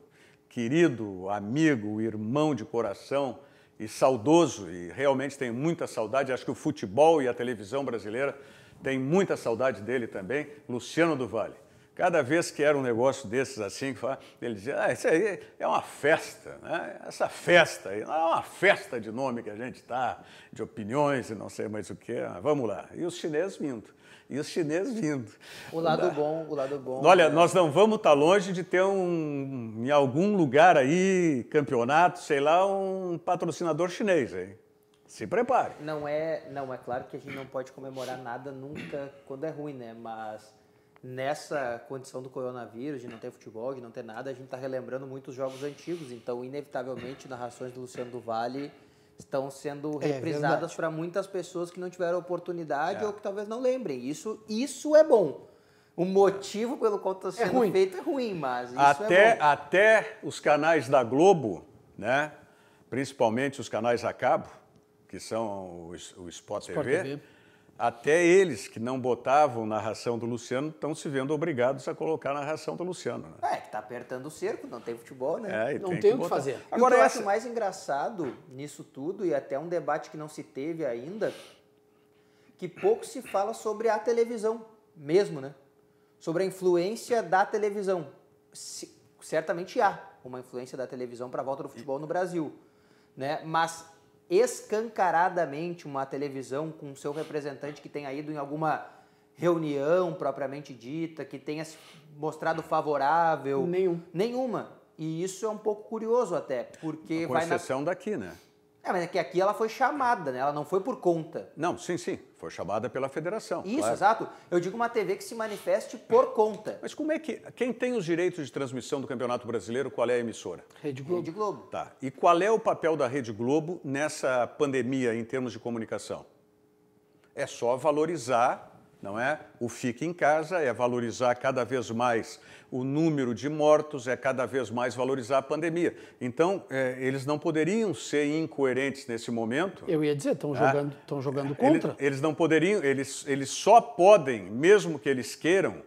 querido amigo, irmão de coração, e saudoso, e realmente tenho muita saudade. Acho que o futebol e a televisão brasileira têm muita saudade dele também, Luciano do Vale. Cada vez que era um negócio desses assim, ele dizia, ah, isso aí é uma festa, né? essa festa aí, é uma festa de nome que a gente está, de opiniões e não sei mais o que, ah, vamos lá. E os chineses vindo, e os chineses vindo. O lado da... bom, o lado bom. Olha, né? nós não vamos estar tá longe de ter um, em algum lugar aí, campeonato, sei lá, um patrocinador chinês aí. Se prepare. Não é, não é claro que a gente não pode comemorar nada nunca quando é ruim, né? Mas nessa condição do coronavírus, de não ter futebol, de não ter nada, a gente está relembrando muitos jogos antigos. Então, inevitavelmente, narrações do Luciano do Vale estão sendo é, reprisadas é para muitas pessoas que não tiveram oportunidade é. ou que talvez não lembrem. Isso, isso é bom. O motivo pelo qual está é sendo é feito é ruim, mas isso é até, é bom. Até os canais da Globo, né? principalmente os canais a cabo, que são o, o Spot, Sport TV, TV até eles que não botavam na ração do Luciano estão se vendo obrigados a colocar na ração do Luciano. Né? É, que está apertando o cerco, não tem futebol, né? É, não tem, tem o que, que fazer. Agora, o que essa... eu acho mais engraçado nisso tudo, e até um debate que não se teve ainda, que pouco se fala sobre a televisão mesmo, né? Sobre a influência da televisão. Se, certamente há uma influência da televisão para a volta do futebol no Brasil, né? Mas escancaradamente uma televisão com seu representante que tenha ido em alguma reunião propriamente dita, que tenha se mostrado favorável? Nenhum. Nenhuma. E isso é um pouco curioso até, porque... Com exceção na... daqui, né? É, mas é que aqui ela foi chamada, né? Ela não foi por conta. Não, sim, sim. Foi chamada pela federação. Isso, claro. exato. Eu digo uma TV que se manifeste por conta. Mas como é que. Quem tem os direitos de transmissão do Campeonato Brasileiro, qual é a emissora? Rede Globo. Rede Globo. Tá. E qual é o papel da Rede Globo nessa pandemia em termos de comunicação? É só valorizar não é? O fique em casa é valorizar cada vez mais o número de mortos, é cada vez mais valorizar a pandemia. Então, é, eles não poderiam ser incoerentes nesse momento. Eu ia dizer, estão jogando, ah, jogando contra. Eles, eles, não poderiam, eles, eles só podem, mesmo que eles queiram,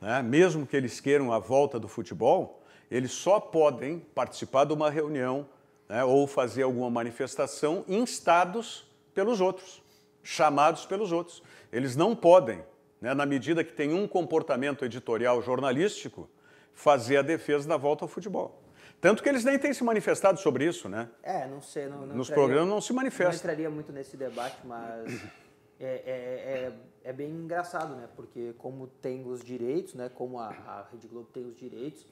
né, mesmo que eles queiram a volta do futebol, eles só podem participar de uma reunião né, ou fazer alguma manifestação instados pelos outros chamados pelos outros. Eles não podem, né, na medida que tem um comportamento editorial jornalístico, fazer a defesa da volta ao futebol. Tanto que eles nem têm se manifestado sobre isso, né? É, não sei. Não, não Nos entraria, programas não se manifestam. Não entraria muito nesse debate, mas é, é, é, é, bem engraçado, né? Porque como tem os direitos, né? Como a, a Rede Globo tem os direitos,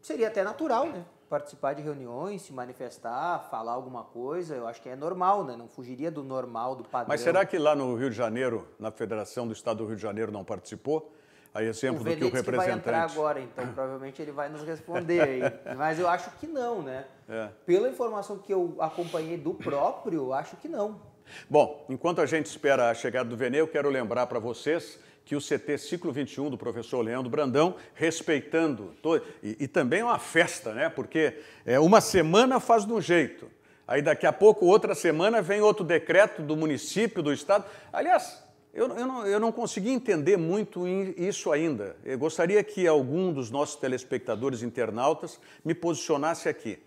seria até natural, né? participar de reuniões, se manifestar, falar alguma coisa, eu acho que é normal, né? Não fugiria do normal, do padrão. Mas será que lá no Rio de Janeiro, na Federação do Estado do Rio de Janeiro, não participou? Aí exemplo o do que o representante. Que vai entrar agora, então provavelmente ele vai nos responder aí. (laughs) Mas eu acho que não, né? É. Pela informação que eu acompanhei do próprio, acho que não. Bom, enquanto a gente espera a chegada do Venê, eu quero lembrar para vocês que o CT Ciclo 21 do professor Leandro Brandão, respeitando. e, e, também uma festa, né? Porque é, uma semana faz de um jeito. Aí daqui a pouco, outra semana, vem outro decreto do município, do estado. Aliás, eu, eu, não, eu não consegui entender muito isso ainda. Eu gostaria que algum dos nossos telespectadores internautas me posicionasse aqui.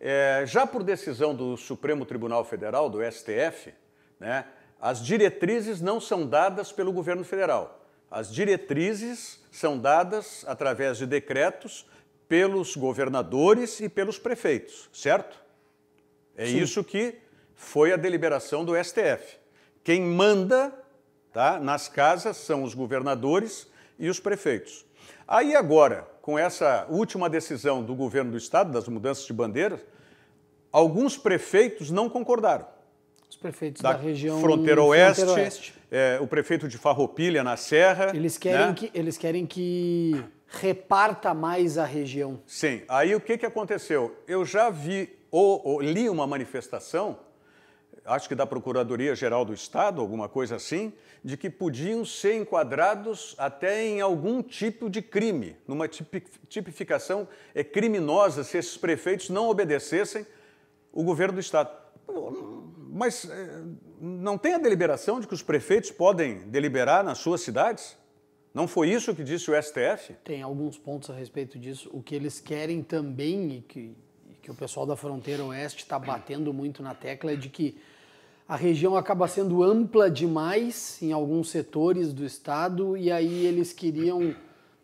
É, já por decisão do Supremo Tribunal Federal, do STF, né, as diretrizes não são dadas pelo governo federal. As diretrizes são dadas através de decretos pelos governadores e pelos prefeitos, certo? É Sim. isso que foi a deliberação do STF. Quem manda tá, nas casas são os governadores e os prefeitos. Aí agora, com essa última decisão do governo do estado, das mudanças de bandeiras, alguns prefeitos não concordaram. Os prefeitos da, da região fronteira oeste, fronteira oeste, é, o prefeito de Farroupilha, na Serra. Eles querem, né? que, eles querem que reparta mais a região. Sim. Aí o que, que aconteceu? Eu já vi ou, ou li uma manifestação, acho que da Procuradoria-Geral do Estado, alguma coisa assim, de que podiam ser enquadrados até em algum tipo de crime, numa tipificação é, criminosa se esses prefeitos não obedecessem o governo do Estado. Mas eh, não tem a deliberação de que os prefeitos podem deliberar nas suas cidades? Não foi isso que disse o STF? Tem alguns pontos a respeito disso. O que eles querem também, e que, que o pessoal da fronteira oeste está batendo muito na tecla, é de que a região acaba sendo ampla demais em alguns setores do estado, e aí eles queriam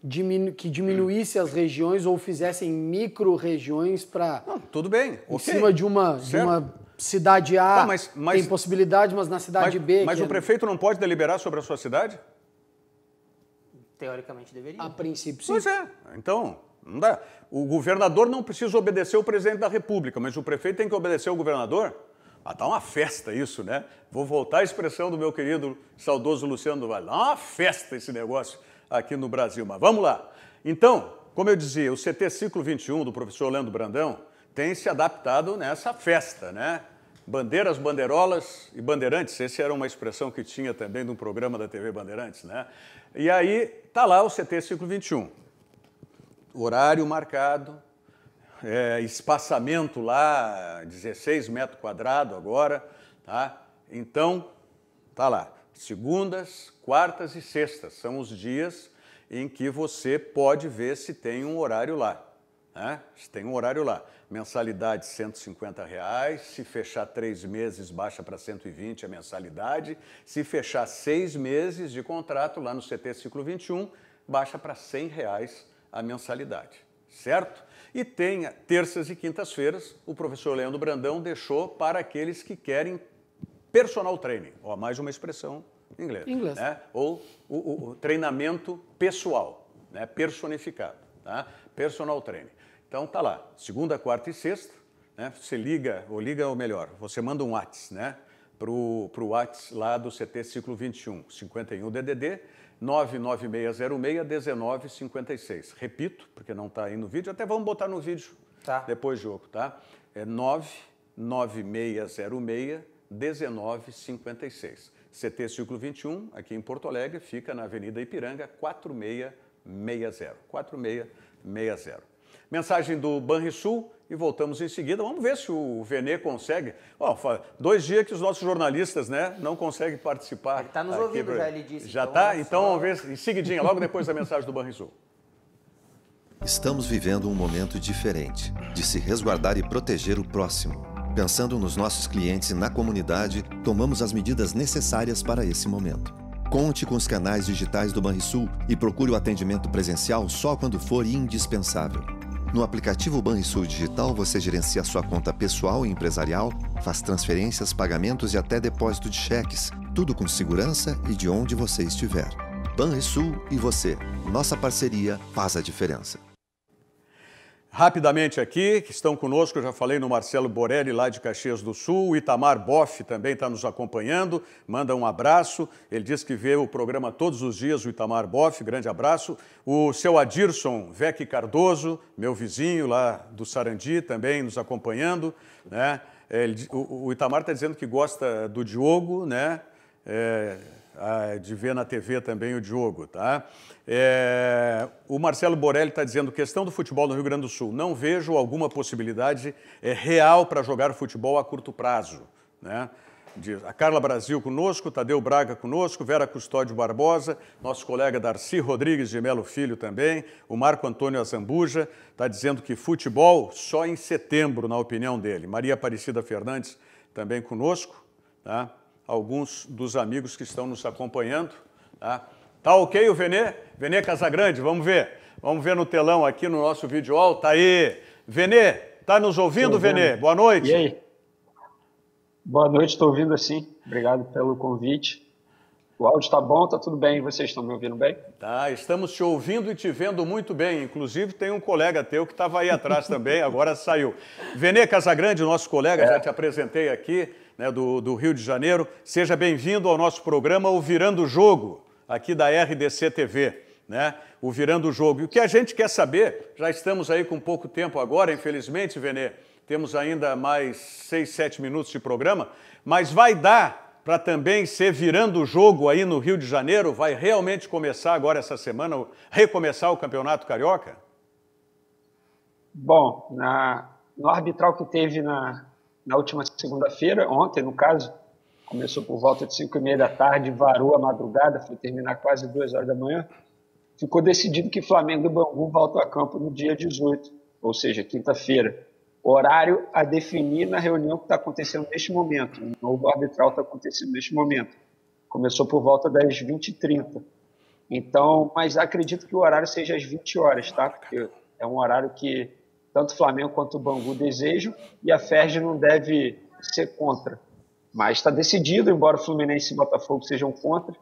diminu que diminuísse as regiões ou fizessem micro-regiões para. Tudo bem, em okay. cima de uma, de uma cidade A tá, mas, mas, tem possibilidade, mas na cidade mas, B. Mas o é... prefeito não pode deliberar sobre a sua cidade? Teoricamente deveria. A princípio, sim. Pois é. Então, não dá. O governador não precisa obedecer o presidente da República, mas o prefeito tem que obedecer o governador? Ah, dá uma festa isso, né? Vou voltar à expressão do meu querido saudoso Luciano do Vale. Dá uma festa esse negócio aqui no Brasil. Mas vamos lá. Então, como eu dizia, o CT Ciclo 21 do professor Leandro Brandão tem se adaptado nessa festa, né? Bandeiras, bandeirolas e bandeirantes, essa era uma expressão que tinha também de um programa da TV Bandeirantes, né? E aí tá lá o CT Ciclo 21. Horário marcado, é, espaçamento lá, 16 metros quadrados agora, tá? Então, tá lá. Segundas, quartas e sextas são os dias em que você pode ver se tem um horário lá, né? Se tem um horário lá mensalidade 150 reais, se fechar três meses baixa para 120 a mensalidade, se fechar seis meses de contrato lá no CT Ciclo 21 baixa para 100 reais a mensalidade, certo? E tenha terças e quintas-feiras, o professor Leandro Brandão deixou para aqueles que querem personal training, ou mais uma expressão em inglês, inglês. Né? ou o, o, o treinamento pessoal, né? personificado, tá? personal training. Então tá lá, segunda, quarta e sexta, né? Você liga, ou liga, ou melhor, você manda um WhatsApp, né? Para o WhatsApp lá do CT Ciclo 21, 51 DDD 99606-1956. Repito, porque não está aí no vídeo, até vamos botar no vídeo tá. depois do jogo, tá? É 99606-1956. CT Ciclo 21, aqui em Porto Alegre, fica na Avenida Ipiranga, 4660. 4660. Mensagem do Banrisul e voltamos em seguida. Vamos ver se o Venê consegue. Bom, dois dias que os nossos jornalistas né, não conseguem participar. Ele está nos aqui, ouvindo já, ele disse. Já está? Então, tá? vamos assim, então, ver em seguidinha, logo depois da mensagem do Banrisul. Estamos vivendo um momento diferente de se resguardar e proteger o próximo. Pensando nos nossos clientes e na comunidade, tomamos as medidas necessárias para esse momento. Conte com os canais digitais do Banrisul e procure o atendimento presencial só quando for indispensável. No aplicativo Banrisul Digital, você gerencia sua conta pessoal e empresarial, faz transferências, pagamentos e até depósito de cheques, tudo com segurança e de onde você estiver. Banrisul e você. Nossa parceria faz a diferença. Rapidamente aqui, que estão conosco, eu já falei no Marcelo Borelli, lá de Caxias do Sul. O Itamar Boff também está nos acompanhando, manda um abraço. Ele diz que vê o programa todos os dias, o Itamar Boff, grande abraço. O seu Adirson Vec Cardoso, meu vizinho lá do Sarandi, também nos acompanhando. Né? Ele, o, o, Itamar está dizendo que gosta do Diogo, né? É ah, é de ver na TV também o Diogo, tá? É, o Marcelo Borelli está dizendo, questão do futebol no Rio Grande do Sul, não vejo alguma possibilidade é, real para jogar futebol a curto prazo, né? Diz, a Carla Brasil conosco, Tadeu Braga conosco, Vera Custódio Barbosa, nosso colega Darcy Rodrigues de Melo Filho também, o Marco Antônio Azambuja está dizendo que futebol só em setembro, na opinião dele. Maria Aparecida Fernandes também conosco, tá? alguns dos amigos que estão nos acompanhando. Tá, tá ok o Venê? Venê Casagrande, vamos ver. Vamos ver no telão aqui no nosso vídeo. Ó, tá aí. Venê, tá nos ouvindo, Venê? Boa noite. E aí? Boa noite, estou ouvindo sim. Obrigado pelo convite. O áudio está bom, está tudo bem. Vocês estão me ouvindo bem? Tá, estamos te ouvindo e te vendo muito bem. Inclusive, tem um colega teu que estava aí atrás também, agora saiu. Venê Casagrande, nosso colega, é. já te apresentei aqui né, do, do Rio de Janeiro. Seja bem-vindo ao nosso programa O Virando o Jogo, aqui da RDC TV. Né? O Virando o Jogo. E o que a gente quer saber, já estamos aí com pouco tempo agora, infelizmente, Venê, temos ainda mais seis, sete minutos de programa, mas vai dar para também ser virando o jogo aí no Rio de Janeiro? Vai realmente começar agora essa semana, recomeçar o Campeonato Carioca? Bom, na, no arbitral que teve na, na última segunda-feira, ontem no caso, começou por volta de 5 e meia da tarde, varou a madrugada, foi terminar quase 2 horas da manhã, ficou decidido que Flamengo e Bangu voltam a campo no dia 18, ou seja, quinta-feira. Horário a definir na reunião que está acontecendo neste momento, o novo arbitral está acontecendo neste momento. Começou por volta das 20h30. Então, mas acredito que o horário seja às 20 horas, tá? Porque é um horário que tanto o Flamengo quanto o Bangu desejam, e a Ferdi não deve ser contra. Mas está decidido, embora o Fluminense e o Botafogo sejam contra,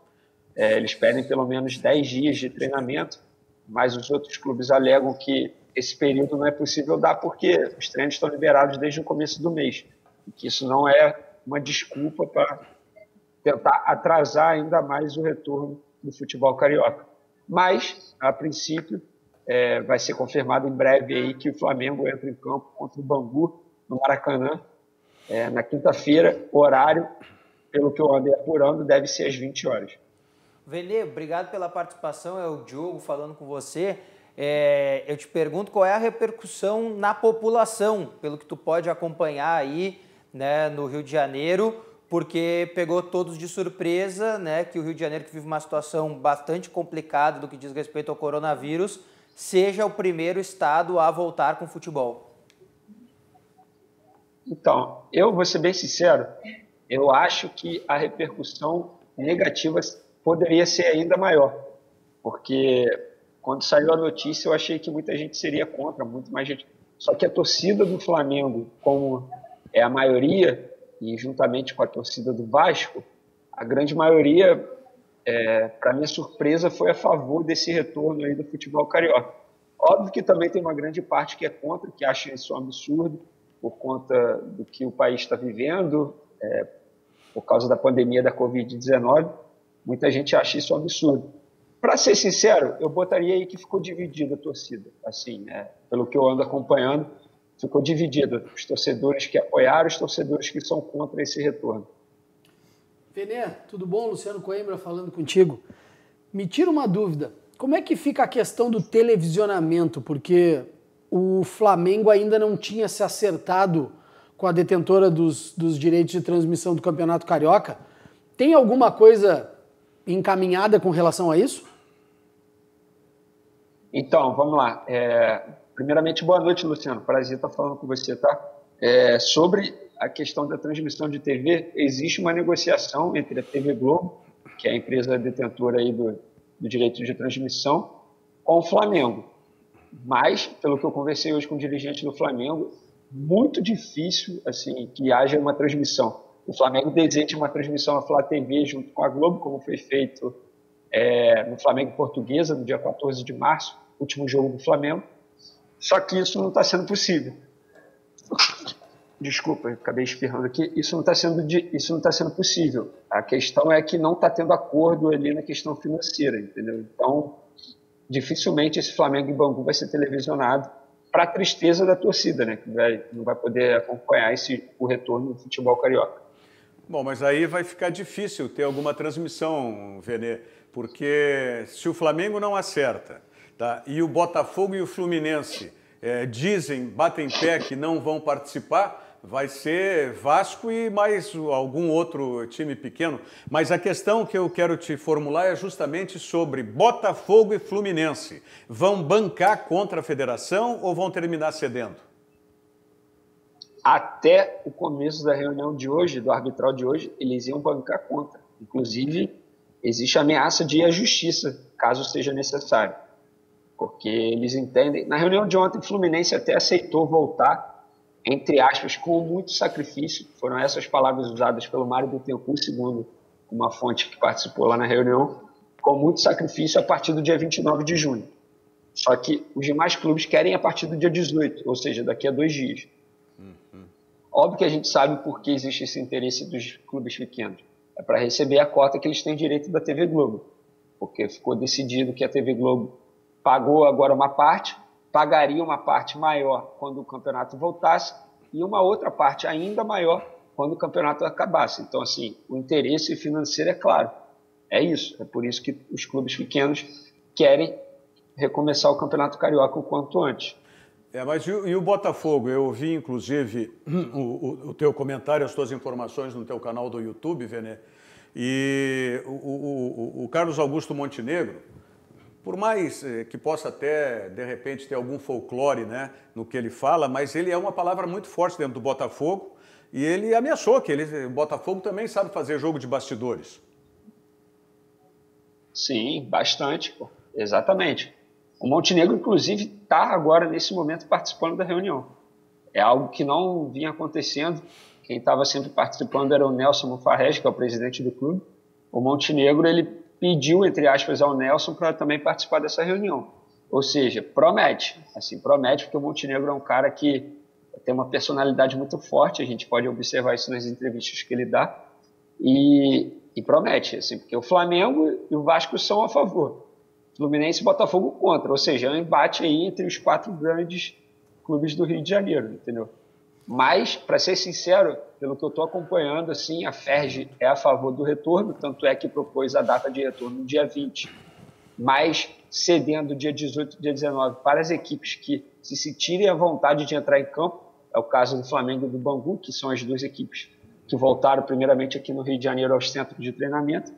é, eles pedem pelo menos 10 dias de treinamento, mas os outros clubes alegam que esse período não é possível dar porque os treinos estão liberados desde o começo do mês, e que isso não é uma desculpa para tentar atrasar ainda mais o retorno do futebol carioca. Mas, a princípio, é, vai ser confirmado em breve aí que o Flamengo entra em campo contra o Bangu no Maracanã é, na quinta-feira, horário, pelo que eu andei apurando, deve ser às 20 horas. Velê, obrigado pela participação, é o Diogo falando com você. É, eu te pergunto qual é a repercussão na população, pelo que tu pode acompanhar aí né, no Rio de Janeiro, porque pegou todos de surpresa né, que o Rio de Janeiro, que vive uma situação bastante complicada do que diz respeito ao coronavírus, seja o primeiro estado a voltar com o futebol? Então, eu vou ser bem sincero, eu acho que a repercussão negativa poderia ser ainda maior, porque quando saiu a notícia eu achei que muita gente seria contra, muito mais gente. Só que a torcida do Flamengo, como é a maioria, e juntamente com a torcida do Vasco, a grande maioria é, para minha surpresa, foi a favor desse retorno aí do futebol carioca. Óbvio que também tem uma grande parte que é contra, que acha isso um absurdo, por conta do que o país está vivendo, é, por causa da pandemia da Covid-19. Muita gente acha isso um absurdo. Para ser sincero, eu botaria aí que ficou dividida a torcida. Assim, né? pelo que eu ando acompanhando, ficou dividida. Os torcedores que apoiaram, os torcedores que são contra esse retorno. Penê, tudo bom? Luciano Coimbra falando contigo. Me tira uma dúvida. Como é que fica a questão do televisionamento? Porque o Flamengo ainda não tinha se acertado com a detentora dos, dos direitos de transmissão do Campeonato Carioca. Tem alguma coisa encaminhada com relação a isso? Então, vamos lá. É, primeiramente, boa noite, Luciano. Prazer estar falando com você, tá? É, sobre a questão da transmissão de TV, existe uma negociação entre a TV Globo, que é a empresa detentora aí do, do direito de transmissão, com o Flamengo. Mas, pelo que eu conversei hoje com o dirigente do Flamengo, muito difícil assim que haja uma transmissão. O Flamengo deseja uma transmissão à Flá TV junto com a Globo, como foi feito é, no Flamengo Portuguesa, no dia 14 de março, último jogo do Flamengo. Só que isso não está sendo possível desculpa, acabei espirrando aqui, isso não está sendo, isso não tá sendo possível. A questão é que não está tendo acordo ali na questão financeira, entendeu? Então, dificilmente esse Flamengo e Bangu vai ser televisionado para tristeza da torcida, né? Que vai, não vai poder acompanhar esse, o retorno do futebol carioca. Bom, mas aí vai ficar difícil ter alguma transmissão, Vene, porque se o Flamengo não acerta, tá? E o Botafogo e o Fluminense é, dizem, batem pé que não vão participar, vai ser Vasco e mais algum outro time pequeno. Mas a questão que eu quero te formular é justamente sobre Botafogo e Fluminense. Vão bancar contra a federação ou vão terminar cedendo? Até o começo da reunião de hoje, do arbitral de hoje, eles iam bancar contra. Inclusive, existe ameaça de ir à justiça, caso seja necessário. Porque eles entendem. Na reunião de ontem, o Fluminense até aceitou voltar entre aspas, com muito sacrifício. Foram essas palavras usadas pelo Mário Bittencourt, segundo uma fonte que participou lá na reunião, com muito sacrifício a partir do dia 29 de junho. Só que os demais clubes querem a partir do dia 18, ou seja, daqui a dois dias. Uhum. Óbvio que a gente sabe por que existe esse interesse dos clubes pequenos. É para receber a cota que eles têm direito da TV Globo. Porque ficou decidido que a TV Globo pagou agora uma parte, pagaria uma parte maior quando o campeonato voltasse e uma outra parte ainda maior quando o campeonato acabasse. Então, assim, o interesse financeiro é claro. É isso. É por isso que os clubes pequenos querem recomeçar o Campeonato Carioca o quanto antes. É, mas e, e o Botafogo? Eu ouvi, inclusive, (clears throat) o, o, o, teu comentário, as tuas informações no teu canal do YouTube, Venê. E o, o Carlos Augusto Montenegro, por mais eh, que possa até, de repente, ter algum folclore né, no que ele fala, mas ele é uma palavra muito forte dentro do Botafogo e ele ameaçou que ele, o Botafogo também sabe fazer jogo de bastidores. Sim, bastante, pô. exatamente. O Montenegro, inclusive, está agora, nesse momento, participando da reunião. É algo que não vinha acontecendo. Quem estava sempre participando era o Nelson Mufarrege, que é o presidente do clube. O Montenegro ele pediu, entre aspas, ao Nelson para também participar dessa reunião. Ou seja, promete, assim, promete, porque o Montenegro é um cara que tem uma personalidade muito forte, a gente pode observar isso nas entrevistas que ele dá, e, e promete, assim, porque o Flamengo e o Vasco são a favor, Fluminense e Botafogo contra, ou seja, é um embate aí entre os quatro grandes clubes do Rio de Janeiro, entendeu? Mas, para ser sincero, pelo que eu estou acompanhando, assim, a FERJ é a favor do retorno, tanto é que propôs a data de retorno dia 20, mas cedendo dia 18 dia 19 para as equipes que se sentirem à vontade de entrar em campo, é o caso do Flamengo e do Bangu, que são as duas equipes que voltaram primeiramente aqui no Rio de Janeiro aos centros de treinamento.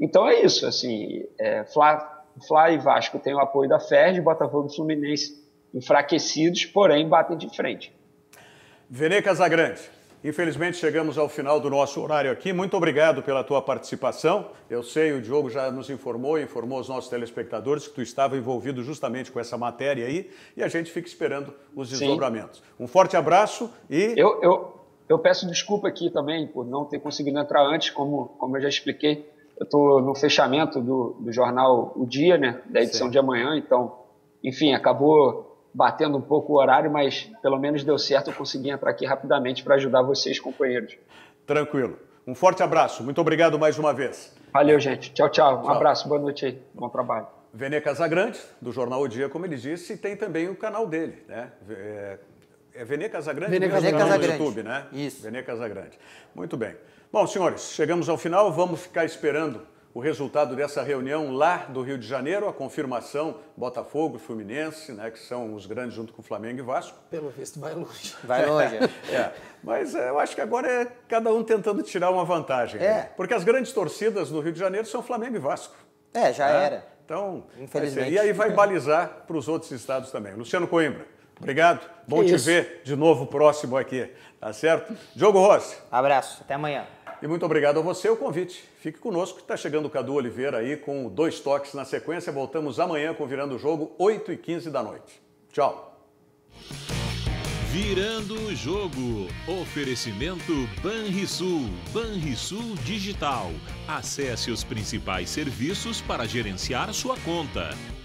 Então é isso, assim, é, Fla, Fla e Vasco têm o apoio da FERJ, Botafogo e Fluminense enfraquecidos, porém batem de frente. Vene Casagrande, infelizmente chegamos ao final do nosso horário aqui. Muito obrigado pela tua participação. Eu sei, o Diogo já nos informou, informou os nossos telespectadores que tu estava envolvido justamente com essa matéria aí e a gente fica esperando os desdobramentos. Sim. Um forte abraço e. Eu, eu, eu peço desculpa aqui também por não ter conseguido entrar antes, como, como eu já expliquei. Eu estou no fechamento do, do jornal O Dia, né, da edição Sim. de amanhã, então, enfim, acabou batendo um pouco o horário, mas pelo menos deu certo, eu consegui entrar aqui rapidamente para ajudar vocês, companheiros. Tranquilo. Um forte abraço, muito obrigado mais uma vez. Valeu, gente. Tchau, tchau. Um abraço, boa noite aí. Bom trabalho. Vene Casagrande, do Jornal O Dia, como ele disse, e tem também o canal dele, né? É, é Vene Casagrande Vene, Vene né? Casagrande. no YouTube, né? Isso. Vene Casagrande. Muito bem. Bom, senhores, chegamos ao final, vamos ficar esperando o resultado dessa reunião lá do Rio de Janeiro, a confirmação Botafogo e Fluminense, né, que são os grandes junto com Flamengo e Vasco. Pelo visto, vai longe. Vai longe. é. (laughs) é. Mas é, eu acho que agora é cada um tentando tirar uma vantagem. Né? É. Né? Porque as grandes torcidas no Rio de Janeiro são Flamengo e Vasco. É, já né? era. Então, infelizmente. E aí vai balizar para os outros estados também. Luciano Coimbra, obrigado. Bom que te isso. ver de novo próximo aqui. Tá certo? Diogo Rossi. Abraço. Até amanhã. E muito obrigado a você o convite. Fique conosco que está chegando o Cadu Oliveira aí com dois toques na sequência. Voltamos amanhã com Virando o Jogo, 8 e 15 da noite. Tchau. Virando o Jogo. Oferecimento Banrisul. Banrisul Digital. Acesse os principais serviços para gerenciar sua conta.